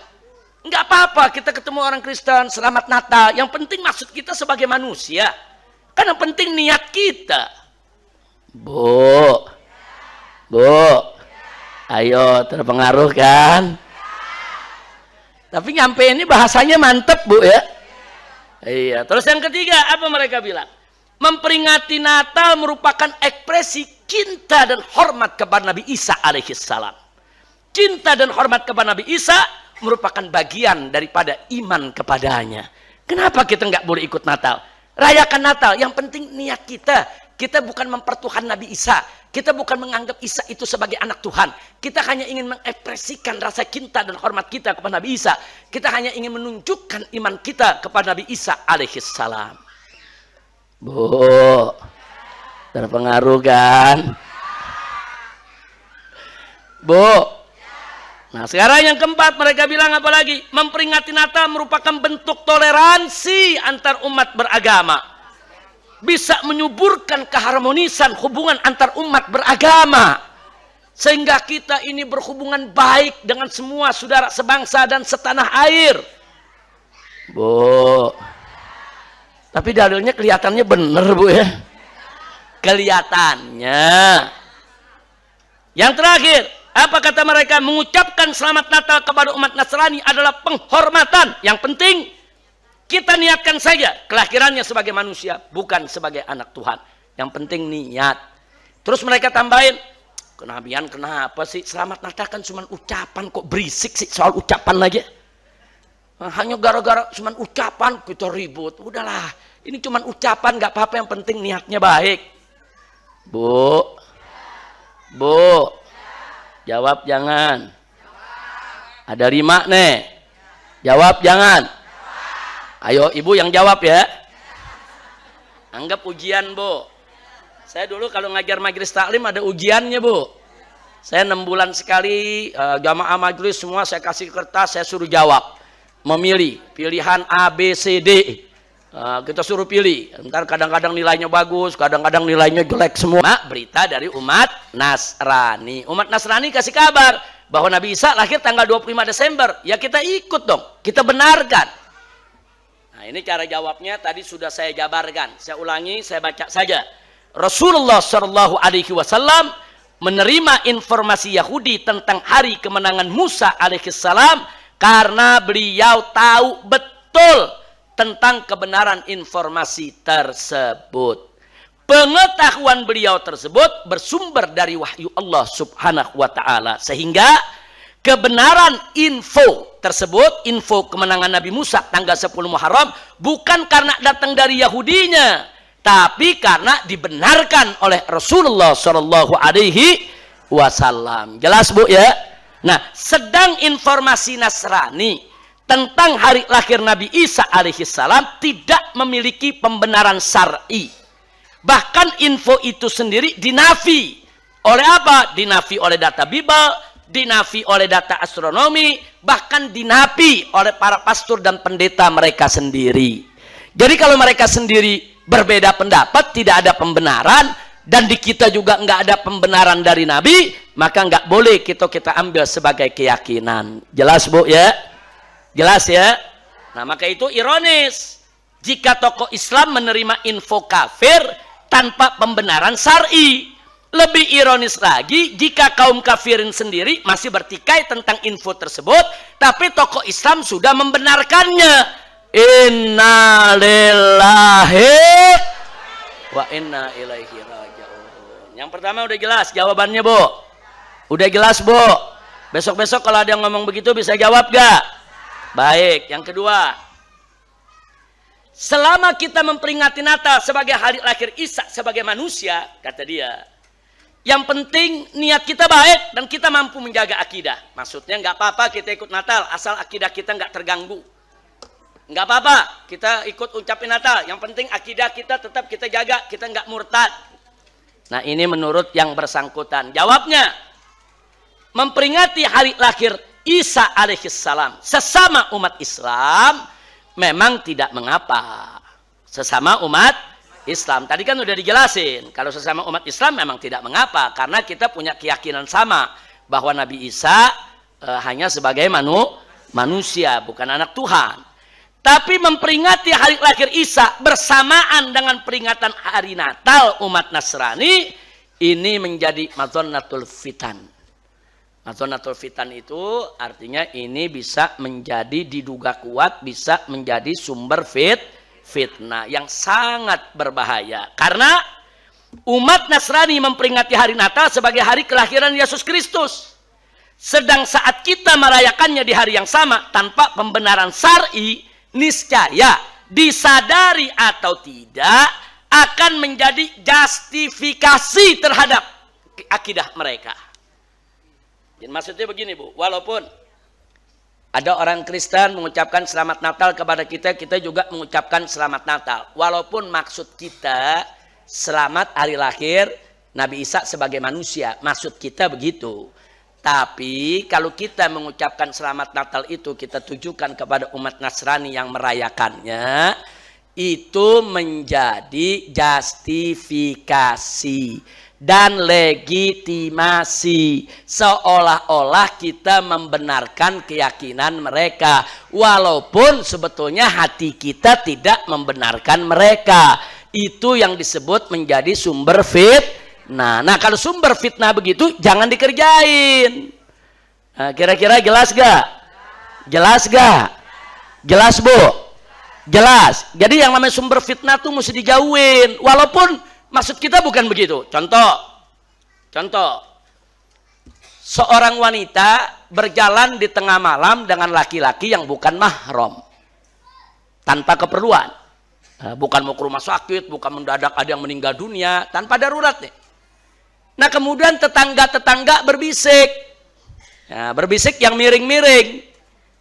Enggak apa-apa kita ketemu orang Kristen, selamat Natal. Yang penting maksud kita sebagai manusia. Kan yang penting niat kita. Bu. Bu. Ayo, terpengaruh kan? Tapi nyampe ini bahasanya mantep bu ya. Iya. Terus yang ketiga apa mereka bilang? Memperingati Natal merupakan ekspresi cinta dan hormat kepada Nabi Isa alaihissalam. Cinta dan hormat kepada Nabi Isa merupakan bagian daripada iman kepadanya. Kenapa kita nggak boleh ikut Natal? Rayakan Natal. Yang penting niat kita. Kita bukan mempertuhan Nabi Isa. Kita bukan menganggap Isa itu sebagai anak Tuhan. Kita hanya ingin mengekspresikan rasa cinta dan hormat kita kepada Nabi Isa. Kita hanya ingin menunjukkan iman kita kepada Nabi Isa alaihissalam. Bu, terpengaruh kan? Bu, Nah sekarang yang keempat mereka bilang apa lagi? Memperingati Natal merupakan bentuk toleransi antar umat beragama bisa menyuburkan keharmonisan hubungan antar umat beragama. Sehingga kita ini berhubungan baik dengan semua saudara sebangsa dan setanah air. Bu, tapi dalilnya kelihatannya benar bu ya. Kelihatannya. Yang terakhir, apa kata mereka? Mengucapkan selamat Natal kepada umat Nasrani adalah penghormatan. Yang penting kita niatkan saja kelahirannya sebagai manusia, bukan sebagai anak Tuhan. Yang penting niat. Terus mereka tambahin, kenabian kenapa sih? Selamat Natal kan cuma ucapan kok berisik sih soal ucapan lagi. Ah, hanya gara-gara cuma ucapan kita ribut. Udahlah, ini cuma ucapan gak apa-apa yang penting niatnya baik. Bu, bu, jawab jangan. Ada rimak nih. Jawab jangan. Ayo ibu yang jawab ya. Anggap ujian bu. Saya dulu kalau ngajar majelis taklim ada ujiannya bu. Saya enam bulan sekali uh, jamaah majelis semua saya kasih kertas saya suruh jawab memilih pilihan A B C D. Uh, kita suruh pilih. Ntar kadang-kadang nilainya bagus, kadang-kadang nilainya jelek semua. Nah, berita dari umat Nasrani. Umat Nasrani kasih kabar bahwa Nabi Isa lahir tanggal 25 Desember. Ya kita ikut dong. Kita benarkan. Nah, ini cara jawabnya tadi sudah saya jabarkan. Saya ulangi, saya baca saja. Rasulullah Shallallahu Alaihi Wasallam menerima informasi Yahudi tentang hari kemenangan Musa alaihissalam karena beliau tahu betul tentang kebenaran informasi tersebut. Pengetahuan beliau tersebut bersumber dari wahyu Allah Subhanahu wa taala sehingga kebenaran info tersebut, info kemenangan Nabi Musa tanggal 10 Muharram bukan karena datang dari Yahudinya, tapi karena dibenarkan oleh Rasulullah Shallallahu Alaihi Wasallam. Jelas bu ya. Nah, sedang informasi Nasrani tentang hari lahir Nabi Isa Alaihi Salam tidak memiliki pembenaran syar'i. Bahkan info itu sendiri dinafi oleh apa? Dinafi oleh data Bible, dinafi oleh data astronomi, bahkan dinapi oleh para pastor dan pendeta mereka sendiri. Jadi kalau mereka sendiri berbeda pendapat, tidak ada pembenaran, dan di kita juga nggak ada pembenaran dari Nabi, maka nggak boleh kita kita ambil sebagai keyakinan. Jelas bu ya? Jelas ya? Nah maka itu ironis. Jika tokoh Islam menerima info kafir tanpa pembenaran syari, lebih ironis lagi, jika kaum kafirin sendiri masih bertikai tentang info tersebut, tapi tokoh Islam sudah membenarkannya. Inna lillahi wa inna ilaihi raji'un. Yang pertama udah jelas jawabannya, Bu. Udah jelas, Bu. Besok-besok kalau ada yang ngomong begitu bisa jawab gak? Baik, yang kedua. Selama kita memperingati Natal sebagai hari lahir Isa sebagai manusia, kata dia, yang penting niat kita baik dan kita mampu menjaga akidah. Maksudnya nggak apa-apa kita ikut Natal asal akidah kita nggak terganggu. Nggak apa-apa kita ikut ucapin Natal. Yang penting akidah kita tetap kita jaga, kita nggak murtad. Nah ini menurut yang bersangkutan. Jawabnya, memperingati hari lahir Isa alaihissalam sesama umat Islam memang tidak mengapa. Sesama umat Islam. Tadi kan sudah dijelasin, kalau sesama umat Islam memang tidak mengapa karena kita punya keyakinan sama bahwa Nabi Isa e, hanya sebagai manu, manusia, bukan anak Tuhan. Tapi memperingati hari lahir Isa bersamaan dengan peringatan hari Natal umat Nasrani ini menjadi madonnatul fitan. Madonnatul fitan itu artinya ini bisa menjadi diduga kuat bisa menjadi sumber fit fitnah yang sangat berbahaya. Karena umat Nasrani memperingati hari Natal sebagai hari kelahiran Yesus Kristus. Sedang saat kita merayakannya di hari yang sama tanpa pembenaran Sari niscaya disadari atau tidak akan menjadi justifikasi terhadap akidah mereka. Jadi maksudnya begini Bu, walaupun ada orang Kristen mengucapkan selamat Natal kepada kita, kita juga mengucapkan selamat Natal. Walaupun maksud kita selamat hari lahir Nabi Isa sebagai manusia, maksud kita begitu. Tapi kalau kita mengucapkan selamat Natal itu kita tujukan kepada umat Nasrani yang merayakannya, itu menjadi justifikasi dan legitimasi seolah-olah kita membenarkan keyakinan mereka walaupun sebetulnya hati kita tidak membenarkan mereka itu yang disebut menjadi sumber fitnah nah kalau sumber fitnah begitu jangan dikerjain nah, kira-kira nah, jelas gak? jelas gak? jelas bu? jelas jadi yang namanya sumber fitnah tuh mesti dijauhin walaupun Maksud kita bukan begitu. Contoh, contoh, seorang wanita berjalan di tengah malam dengan laki-laki yang bukan mahrom, tanpa keperluan eh, bukan mau ke rumah sakit bukan mendadak ada yang meninggal dunia tanpa darurat nih nah kemudian tetangga-tetangga berbisik ya, berbisik yang miring-miring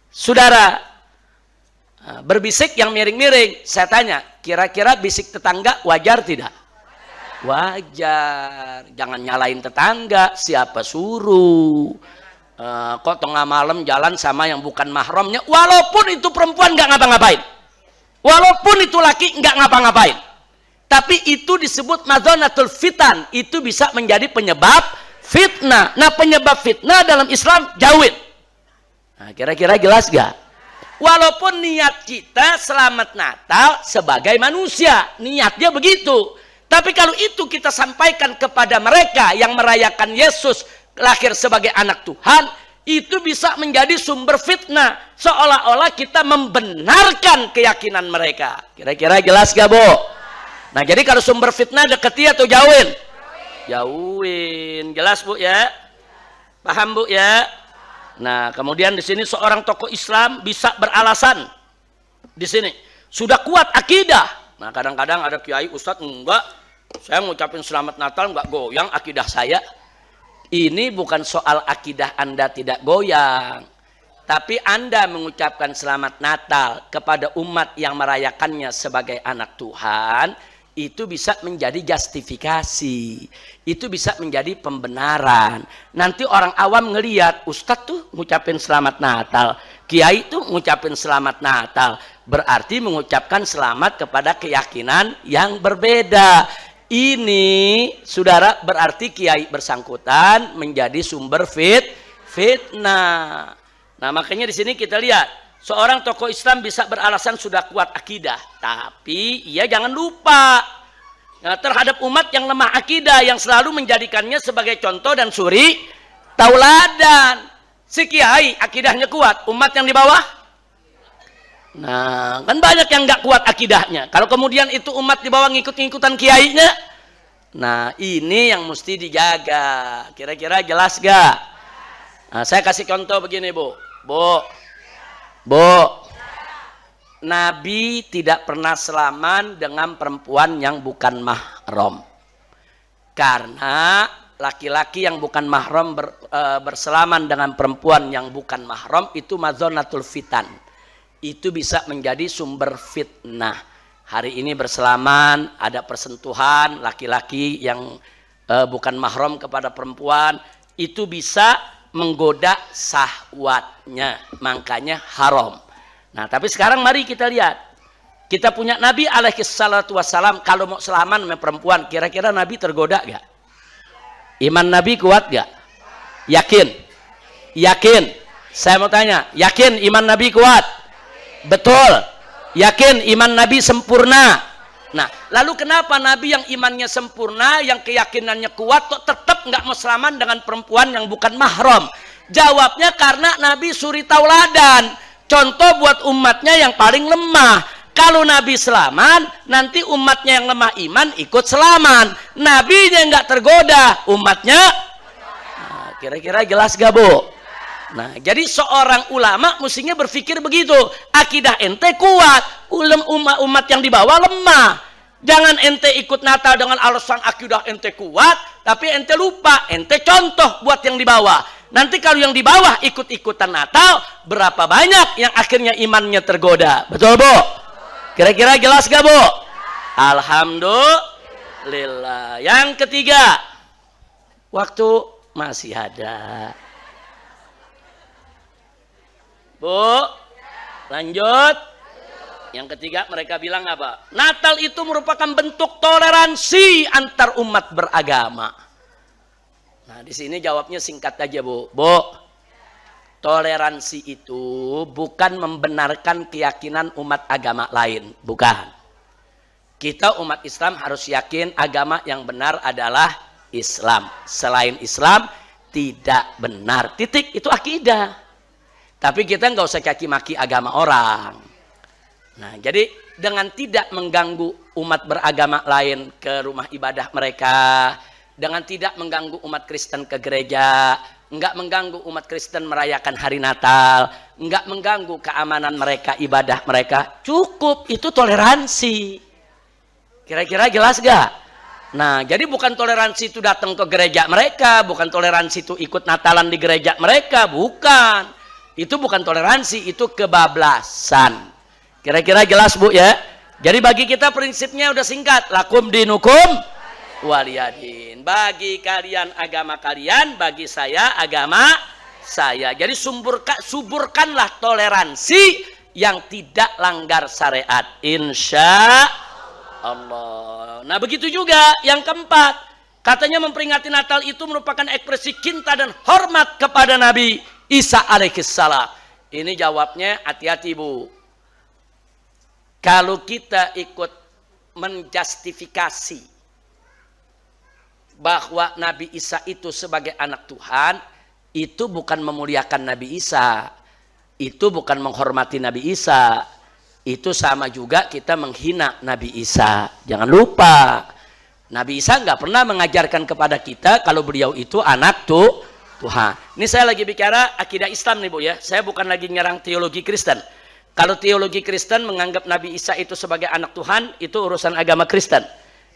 saudara eh, berbisik yang miring-miring saya tanya kira-kira bisik tetangga wajar tidak wajar jangan nyalain tetangga siapa suruh uh, kok tengah malam jalan sama yang bukan mahramnya walaupun itu perempuan nggak ngapa-ngapain walaupun itu laki nggak ngapa-ngapain tapi itu disebut mazonatul fitan itu bisa menjadi penyebab fitnah nah penyebab fitnah dalam Islam jauhin nah, kira-kira jelas gak walaupun niat kita selamat Natal sebagai manusia niatnya begitu tapi kalau itu kita sampaikan kepada mereka yang merayakan Yesus lahir sebagai anak Tuhan, itu bisa menjadi sumber fitnah. Seolah-olah kita membenarkan keyakinan mereka. Kira-kira jelas gak, Bu? Nah, jadi kalau sumber fitnah deketi atau jauhin? Jauhin. Jelas, Bu, ya? Paham, Bu, ya? Nah, kemudian di sini seorang tokoh Islam bisa beralasan di sini. Sudah kuat akidah, Nah kadang-kadang ada kiai ustadz enggak, saya ngucapin selamat Natal enggak goyang akidah saya. Ini bukan soal akidah Anda tidak goyang. Tapi Anda mengucapkan selamat Natal kepada umat yang merayakannya sebagai anak Tuhan, itu bisa menjadi justifikasi. Itu bisa menjadi pembenaran. Nanti orang awam ngeliat, Ustadz tuh ngucapin selamat Natal. Kiai tuh ngucapin selamat Natal berarti mengucapkan selamat kepada keyakinan yang berbeda. Ini saudara berarti kiai bersangkutan menjadi sumber fit fitnah. Nah, makanya di sini kita lihat seorang tokoh Islam bisa beralasan sudah kuat akidah, tapi ia jangan lupa nah, terhadap umat yang lemah akidah yang selalu menjadikannya sebagai contoh dan suri tauladan. Si kiai akidahnya kuat, umat yang di bawah Nah, kan banyak yang nggak kuat akidahnya. Kalau kemudian itu umat di bawah ngikut-ngikutan kiainya, nah ini yang mesti dijaga. Kira-kira jelas gak? Nah, saya kasih contoh begini, Bu. Bu. Bu. Nabi tidak pernah selaman dengan perempuan yang bukan mahram. Karena laki-laki yang bukan mahram ber, e, berselaman dengan perempuan yang bukan mahram itu mazonatul fitan itu bisa menjadi sumber fitnah. Hari ini berselaman, ada persentuhan laki-laki yang e, bukan mahram kepada perempuan, itu bisa menggoda sahwatnya. Makanya haram. Nah, tapi sekarang mari kita lihat. Kita punya Nabi alaihi salatu wassalam kalau mau selaman sama perempuan, kira-kira Nabi tergoda gak? Iman Nabi kuat gak? Yakin? Yakin? Saya mau tanya, yakin iman Nabi kuat? Betul. Yakin iman Nabi sempurna. Nah, lalu kenapa Nabi yang imannya sempurna, yang keyakinannya kuat, kok tetap nggak mau dengan perempuan yang bukan mahram? Jawabnya karena Nabi suri tauladan. Contoh buat umatnya yang paling lemah. Kalau Nabi selaman, nanti umatnya yang lemah iman ikut selaman. Nabinya nggak tergoda, umatnya. Nah, kira-kira nah, jelas gak, Bu? Nah, jadi seorang ulama mestinya berpikir begitu. Akidah ente kuat, ulem umat, umat yang dibawa lemah. Jangan ente ikut Natal dengan alasan akidah ente kuat, tapi ente lupa, ente contoh buat yang di bawah. Nanti kalau yang di bawah ikut-ikutan Natal, berapa banyak yang akhirnya imannya tergoda. Betul, Bu? Kira-kira jelas gak, Bu? Alhamdulillah. Yang ketiga, waktu masih ada. Bu? Lanjut. Yang ketiga mereka bilang apa? Natal itu merupakan bentuk toleransi antar umat beragama. Nah, di sini jawabnya singkat aja, Bu. Bu. Toleransi itu bukan membenarkan keyakinan umat agama lain, bukan. Kita umat Islam harus yakin agama yang benar adalah Islam. Selain Islam tidak benar. Titik itu akidah. Tapi kita nggak usah kaki-maki agama orang. Nah, jadi dengan tidak mengganggu umat beragama lain ke rumah ibadah mereka, dengan tidak mengganggu umat Kristen ke gereja, nggak mengganggu umat Kristen merayakan hari Natal, nggak mengganggu keamanan mereka, ibadah mereka, cukup itu toleransi. Kira-kira jelas gak? Nah, jadi bukan toleransi itu datang ke gereja mereka, bukan toleransi itu ikut Natalan di gereja mereka, bukan. Itu bukan toleransi, itu kebablasan. Kira-kira jelas Bu ya? Jadi bagi kita prinsipnya udah singkat. Lakum dinukum waliyadin. Bagi kalian agama kalian, bagi saya agama saya. Jadi sumburka, suburkanlah toleransi yang tidak langgar syariat. Insya Allah. Nah begitu juga yang keempat. Katanya memperingati Natal itu merupakan ekspresi cinta dan hormat kepada Nabi Isa alaihissalam. Ini jawabnya hati-hati Bu. Kalau kita ikut menjustifikasi bahwa Nabi Isa itu sebagai anak Tuhan, itu bukan memuliakan Nabi Isa. Itu bukan menghormati Nabi Isa. Itu sama juga kita menghina Nabi Isa. Jangan lupa. Nabi Isa nggak pernah mengajarkan kepada kita kalau beliau itu anak tuh Tuhan. Ini saya lagi bicara akidah Islam nih Bu ya. Saya bukan lagi nyerang teologi Kristen. Kalau teologi Kristen menganggap Nabi Isa itu sebagai anak Tuhan, itu urusan agama Kristen.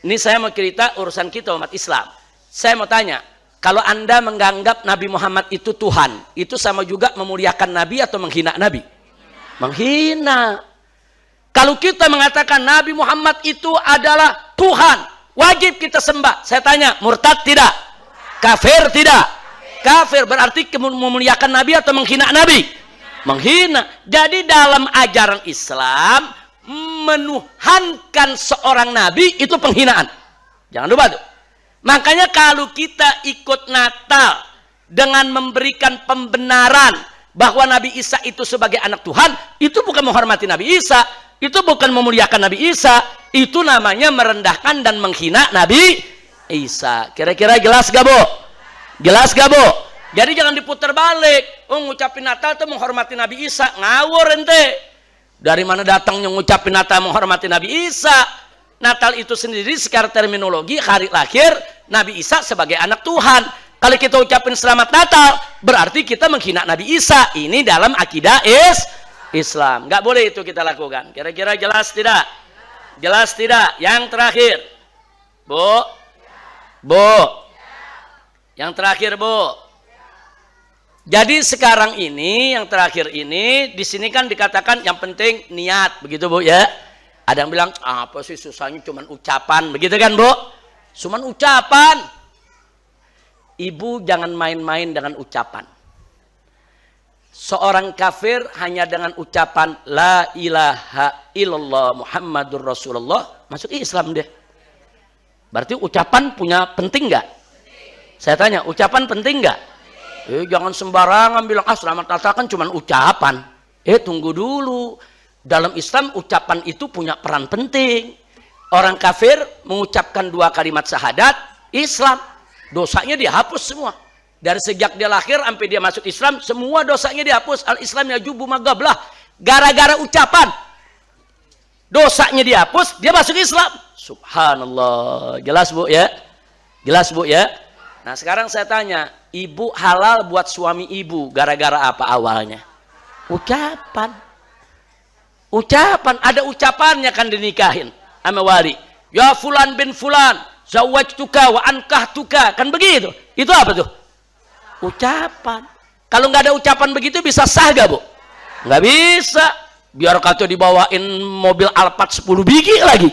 Ini saya mau cerita urusan kita umat Islam. Saya mau tanya, kalau Anda menganggap Nabi Muhammad itu Tuhan, itu sama juga memuliakan Nabi atau menghina Nabi? Menghina. Kalau kita mengatakan Nabi Muhammad itu adalah Tuhan, wajib kita sembah. Saya tanya, murtad tidak? Kafir tidak? kafir berarti memuliakan nabi atau menghina nabi menghina jadi dalam ajaran Islam menuhankan seorang nabi itu penghinaan jangan lupa tuh makanya kalau kita ikut Natal dengan memberikan pembenaran bahwa Nabi Isa itu sebagai anak Tuhan itu bukan menghormati Nabi Isa itu bukan memuliakan Nabi Isa itu namanya merendahkan dan menghina Nabi Isa kira-kira jelas gak bu? Jelas gak bu? Jadi jangan diputar balik. Oh ngucapin Natal tuh menghormati Nabi Isa. Ngawur ente. Dari mana datangnya ngucapin Natal menghormati Nabi Isa? Natal itu sendiri secara terminologi hari lahir Nabi Isa sebagai anak Tuhan. Kalau kita ucapin selamat Natal, berarti kita menghina Nabi Isa. Ini dalam akidah is Islam. Gak boleh itu kita lakukan. Kira-kira jelas tidak? Jelas tidak? Yang terakhir. Bu. Bu. Yang terakhir, Bu. Jadi sekarang ini yang terakhir ini di sini kan dikatakan yang penting niat, begitu Bu ya. Ada yang bilang, ah, "Apa sih susahnya cuman ucapan?" Begitu kan, Bu? Cuman ucapan. Ibu jangan main-main dengan ucapan. Seorang kafir hanya dengan ucapan la ilaha illallah Muhammadur Rasulullah masuk Islam deh. Berarti ucapan punya penting nggak? Saya tanya, ucapan penting nggak? Eh, jangan sembarangan bilang, ah selamat natal kan cuma ucapan. Eh, tunggu dulu. Dalam Islam, ucapan itu punya peran penting. Orang kafir mengucapkan dua kalimat syahadat, Islam. Dosanya dihapus semua. Dari sejak dia lahir sampai dia masuk Islam, semua dosanya dihapus. Al-Islam ya jubu magablah. Gara-gara ucapan. Dosanya dihapus, dia masuk Islam. Subhanallah. Jelas bu ya? Jelas bu ya? Nah sekarang saya tanya, ibu halal buat suami ibu gara-gara apa awalnya? Ucapan. Ucapan, ada ucapannya kan dinikahin sama wali. Ya fulan bin fulan, tuka wa tuka Kan begitu. Itu apa tuh? Ucapan. Kalau nggak ada ucapan begitu bisa sah gak bu? Nggak bisa. Biar kata dibawain mobil Alphard 10 biji lagi.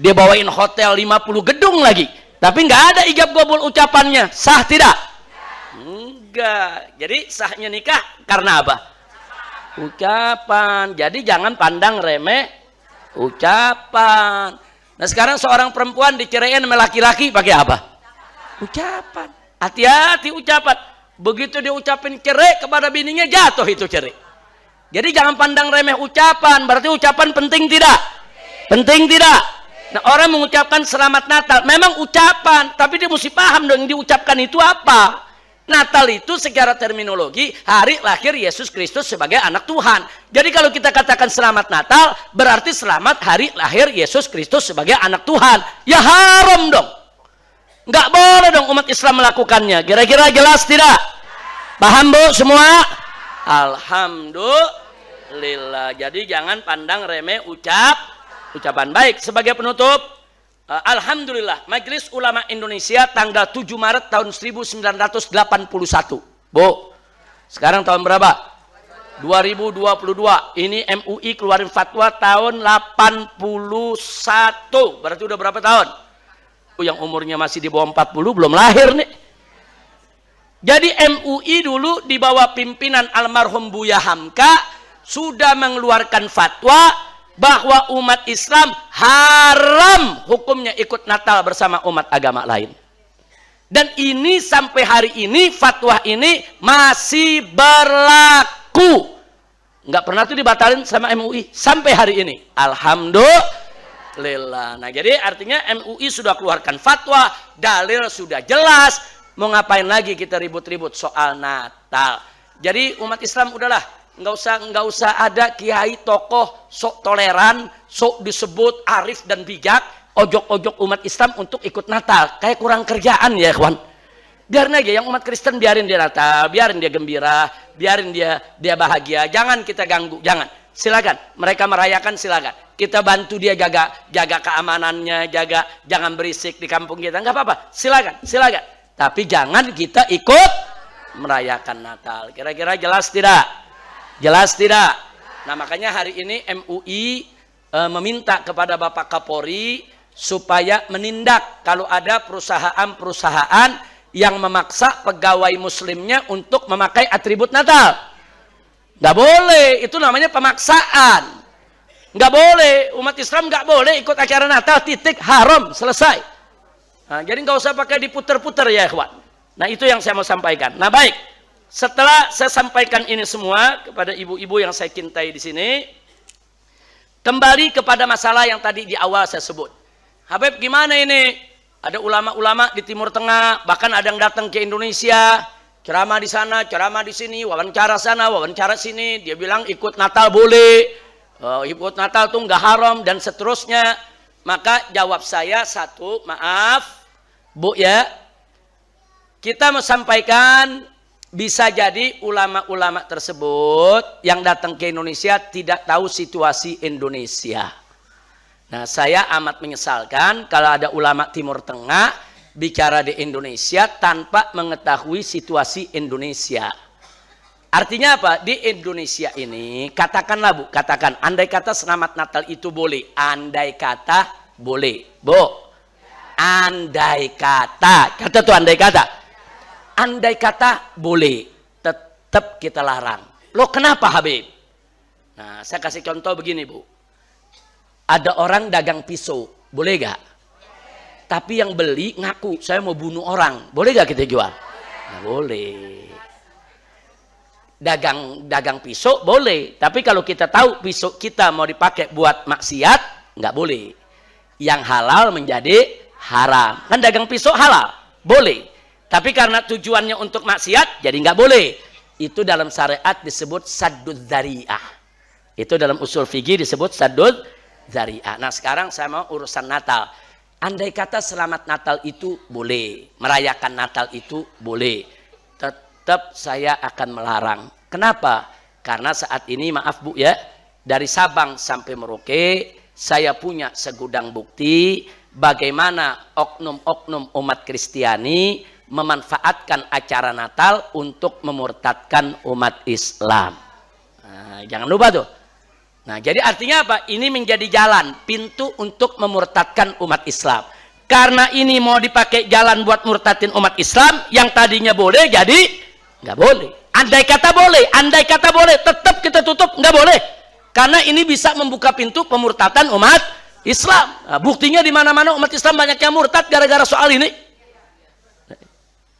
Dia bawain hotel 50 gedung lagi tapi nggak ada ijab kabul ucapannya. Sah tidak? Enggak. Jadi sahnya nikah karena apa? Ucapan. Jadi jangan pandang remeh ucapan. Nah sekarang seorang perempuan diceraiin sama laki-laki pakai apa? Ucapan. Hati-hati ucapan. Begitu diucapin cerai kepada bininya jatuh itu cerai. Jadi jangan pandang remeh ucapan. Berarti ucapan penting tidak? Penting tidak? Nah orang mengucapkan selamat Natal. Memang ucapan, tapi dia mesti paham dong yang diucapkan itu apa. Natal itu secara terminologi hari lahir Yesus Kristus sebagai anak Tuhan. Jadi kalau kita katakan selamat Natal, berarti selamat hari lahir Yesus Kristus sebagai anak Tuhan. Ya haram dong. Nggak boleh dong umat Islam melakukannya. Kira-kira jelas tidak? Paham bu semua? Alhamdulillah. Jadi jangan pandang remeh ucap ucapan baik sebagai penutup uh, alhamdulillah Majelis Ulama Indonesia tanggal 7 Maret tahun 1981 Bu sekarang tahun berapa 2022 ini MUI keluarin fatwa tahun 81 berarti udah berapa tahun yang umurnya masih di bawah 40 belum lahir nih jadi MUI dulu di bawah pimpinan almarhum Buya Hamka sudah mengeluarkan fatwa bahwa umat Islam haram hukumnya ikut Natal bersama umat agama lain. Dan ini sampai hari ini fatwa ini masih berlaku. Nggak pernah tuh dibatalin sama MUI sampai hari ini. Alhamdulillah. Nah jadi artinya MUI sudah keluarkan fatwa, dalil sudah jelas. Mau ngapain lagi kita ribut-ribut soal Natal. Jadi umat Islam udahlah nggak usah nggak usah ada kiai tokoh sok toleran sok disebut arif dan bijak ojok-ojok umat Islam untuk ikut Natal kayak kurang kerjaan ya kawan biarin aja yang umat Kristen biarin dia Natal biarin dia gembira biarin dia dia bahagia jangan kita ganggu jangan silakan mereka merayakan silakan kita bantu dia jaga jaga keamanannya jaga jangan berisik di kampung kita nggak apa-apa silakan silakan tapi jangan kita ikut merayakan Natal kira-kira jelas tidak Jelas tidak? Nah, makanya hari ini MUI e, eh, meminta kepada Bapak Kapolri supaya menindak kalau ada perusahaan-perusahaan yang memaksa pegawai muslimnya untuk memakai atribut Natal. Nggak boleh, itu namanya pemaksaan. Nggak boleh, umat Islam nggak boleh ikut acara Natal, titik, haram, selesai. Nah, jadi nggak usah pakai diputer-puter ya, ikhwan. Nah, itu yang saya mau sampaikan. Nah, baik. Setelah saya sampaikan ini semua kepada ibu-ibu yang saya cintai di sini, kembali kepada masalah yang tadi di awal saya sebut. Habib gimana ini? Ada ulama-ulama di Timur Tengah, bahkan ada yang datang ke Indonesia, ceramah di sana, ceramah di sini, wawancara sana, wawancara sini. Dia bilang ikut Natal boleh, uh, ikut Natal tuh nggak haram dan seterusnya. Maka jawab saya satu, maaf, Bu ya, kita mau sampaikan bisa jadi ulama-ulama tersebut yang datang ke Indonesia tidak tahu situasi Indonesia. Nah, saya amat menyesalkan kalau ada ulama Timur Tengah bicara di Indonesia tanpa mengetahui situasi Indonesia. Artinya apa? Di Indonesia ini, katakanlah Bu, katakan, andai kata selamat Natal itu boleh. Andai kata boleh. Bu, andai kata, kata tuh andai kata andai kata boleh, tetap kita larang. Lo kenapa Habib? Nah, saya kasih contoh begini Bu. Ada orang dagang pisau, boleh gak? Tapi yang beli ngaku, saya mau bunuh orang. Boleh gak kita jual? Nah, boleh. Dagang dagang pisau boleh, tapi kalau kita tahu pisau kita mau dipakai buat maksiat, nggak boleh. Yang halal menjadi haram. Kan dagang pisau halal, boleh. Tapi karena tujuannya untuk maksiat, jadi nggak boleh. Itu dalam syariat disebut sadud dzari'ah. Itu dalam usul fikih disebut sadud dzari'ah. Nah, sekarang saya mau urusan Natal. Andai kata selamat Natal itu boleh, merayakan Natal itu boleh. Tetap saya akan melarang. Kenapa? Karena saat ini maaf Bu ya, dari Sabang sampai Merauke saya punya segudang bukti bagaimana oknum-oknum umat Kristiani memanfaatkan acara Natal untuk memurtadkan umat Islam. Nah, jangan lupa tuh. Nah, jadi artinya apa? Ini menjadi jalan, pintu untuk memurtadkan umat Islam. Karena ini mau dipakai jalan buat murtadin umat Islam, yang tadinya boleh jadi nggak boleh. Andai kata boleh, andai kata boleh, tetap kita tutup nggak boleh. Karena ini bisa membuka pintu pemurtatan umat Islam. Nah, buktinya di mana-mana umat Islam banyak yang murtad gara-gara soal ini.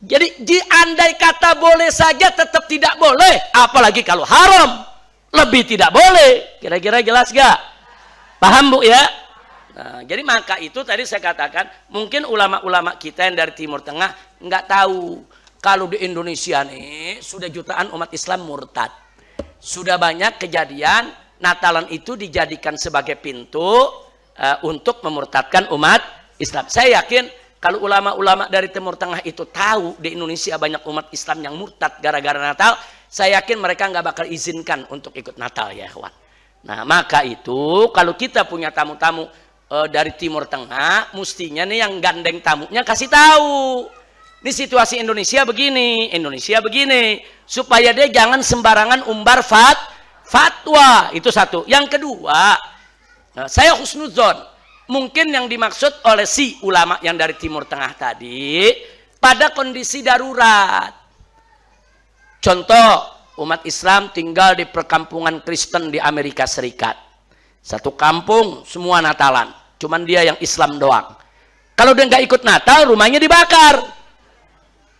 Jadi diandai kata boleh saja tetap tidak boleh, apalagi kalau haram lebih tidak boleh. Kira-kira jelas gak? Paham bu ya? Nah, jadi maka itu tadi saya katakan mungkin ulama-ulama kita yang dari Timur Tengah nggak tahu kalau di Indonesia nih sudah jutaan umat Islam murtad. Sudah banyak kejadian Natalan itu dijadikan sebagai pintu uh, untuk memurtadkan umat Islam. Saya yakin kalau ulama-ulama dari Timur Tengah itu tahu di Indonesia banyak umat Islam yang murtad gara-gara Natal, saya yakin mereka nggak bakal izinkan untuk ikut Natal ya, kawan. Nah, maka itu kalau kita punya tamu-tamu e, dari Timur Tengah, mestinya nih yang gandeng tamunya kasih tahu. Ini situasi Indonesia begini, Indonesia begini, supaya dia jangan sembarangan umbar fat, fatwa. Itu satu. Yang kedua, eh, saya husnuzon mungkin yang dimaksud oleh si ulama yang dari Timur Tengah tadi pada kondisi darurat. Contoh, umat Islam tinggal di perkampungan Kristen di Amerika Serikat. Satu kampung semua Natalan, cuman dia yang Islam doang. Kalau dia nggak ikut Natal, rumahnya dibakar.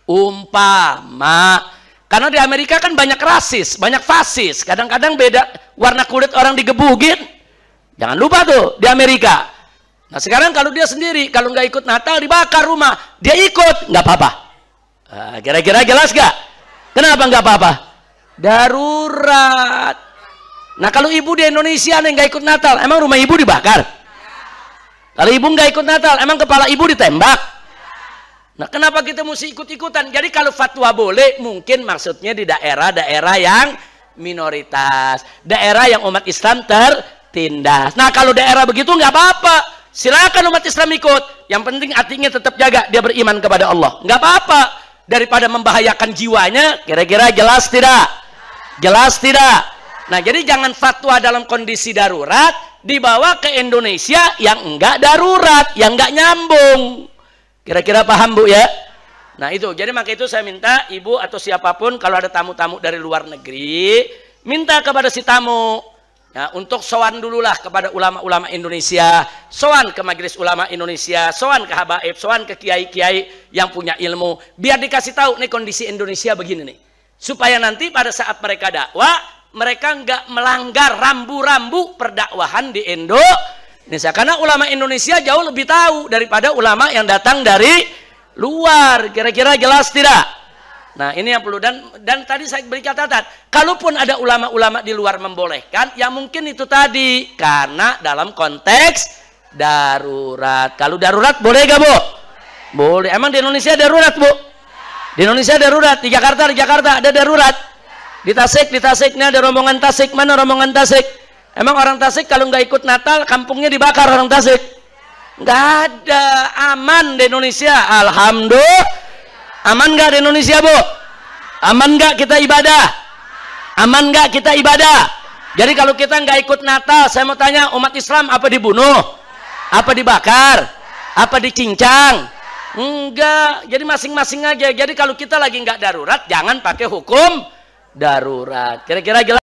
Umpama, karena di Amerika kan banyak rasis, banyak fasis. Kadang-kadang beda warna kulit orang digebukin. Jangan lupa tuh di Amerika Nah sekarang kalau dia sendiri, kalau nggak ikut Natal dibakar rumah, dia ikut nggak apa-apa. Ah, kira-kira jelas nggak? Kenapa nggak apa-apa? Darurat. Nah kalau ibu di Indonesia nih nggak ikut Natal, emang rumah ibu dibakar? Kalau ibu nggak ikut Natal, emang kepala ibu ditembak? Nah kenapa kita mesti ikut-ikutan? Jadi kalau fatwa boleh, mungkin maksudnya di daerah-daerah yang minoritas, daerah yang umat Islam tertindas. Nah kalau daerah begitu nggak apa-apa, Silakan umat Islam ikut. Yang penting hatinya tetap jaga, dia beriman kepada Allah. Nggak apa-apa. Daripada membahayakan jiwanya, kira-kira jelas tidak? Jelas tidak? Nah, jadi jangan fatwa dalam kondisi darurat dibawa ke Indonesia yang enggak darurat, yang enggak nyambung. Kira-kira paham Bu ya? Nah, itu. Jadi maka itu saya minta ibu atau siapapun kalau ada tamu-tamu dari luar negeri, minta kepada si tamu Nah, untuk sowan dululah kepada ulama-ulama Indonesia, soan ke Majelis Ulama Indonesia, soan ke habaib, soan ke kiai-kiai yang punya ilmu, biar dikasih tahu nih kondisi Indonesia begini nih. Supaya nanti pada saat mereka dakwah, mereka nggak melanggar rambu-rambu perdakwahan di Indo. Indonesia. Karena ulama Indonesia jauh lebih tahu daripada ulama yang datang dari luar. Kira-kira jelas tidak? Nah ini yang perlu dan dan tadi saya beri catatan, kalaupun ada ulama-ulama di luar membolehkan, ya mungkin itu tadi karena dalam konteks darurat. Kalau darurat boleh gak bu? Boleh. Emang di Indonesia darurat bu? Di Indonesia darurat. Di Jakarta, di Jakarta ada darurat. Di Tasik, di Tasiknya ada rombongan Tasik. Mana rombongan Tasik? Emang orang Tasik kalau nggak ikut Natal, kampungnya dibakar orang Tasik. Gak ada aman di Indonesia. Alhamdulillah Aman gak di Indonesia, Bu? Aman gak kita ibadah? Aman gak kita ibadah? Jadi kalau kita nggak ikut Natal, saya mau tanya umat Islam apa dibunuh? Apa dibakar? Apa dicincang? Enggak. Jadi masing-masing aja. Jadi kalau kita lagi nggak darurat, jangan pakai hukum darurat. Kira-kira jelas?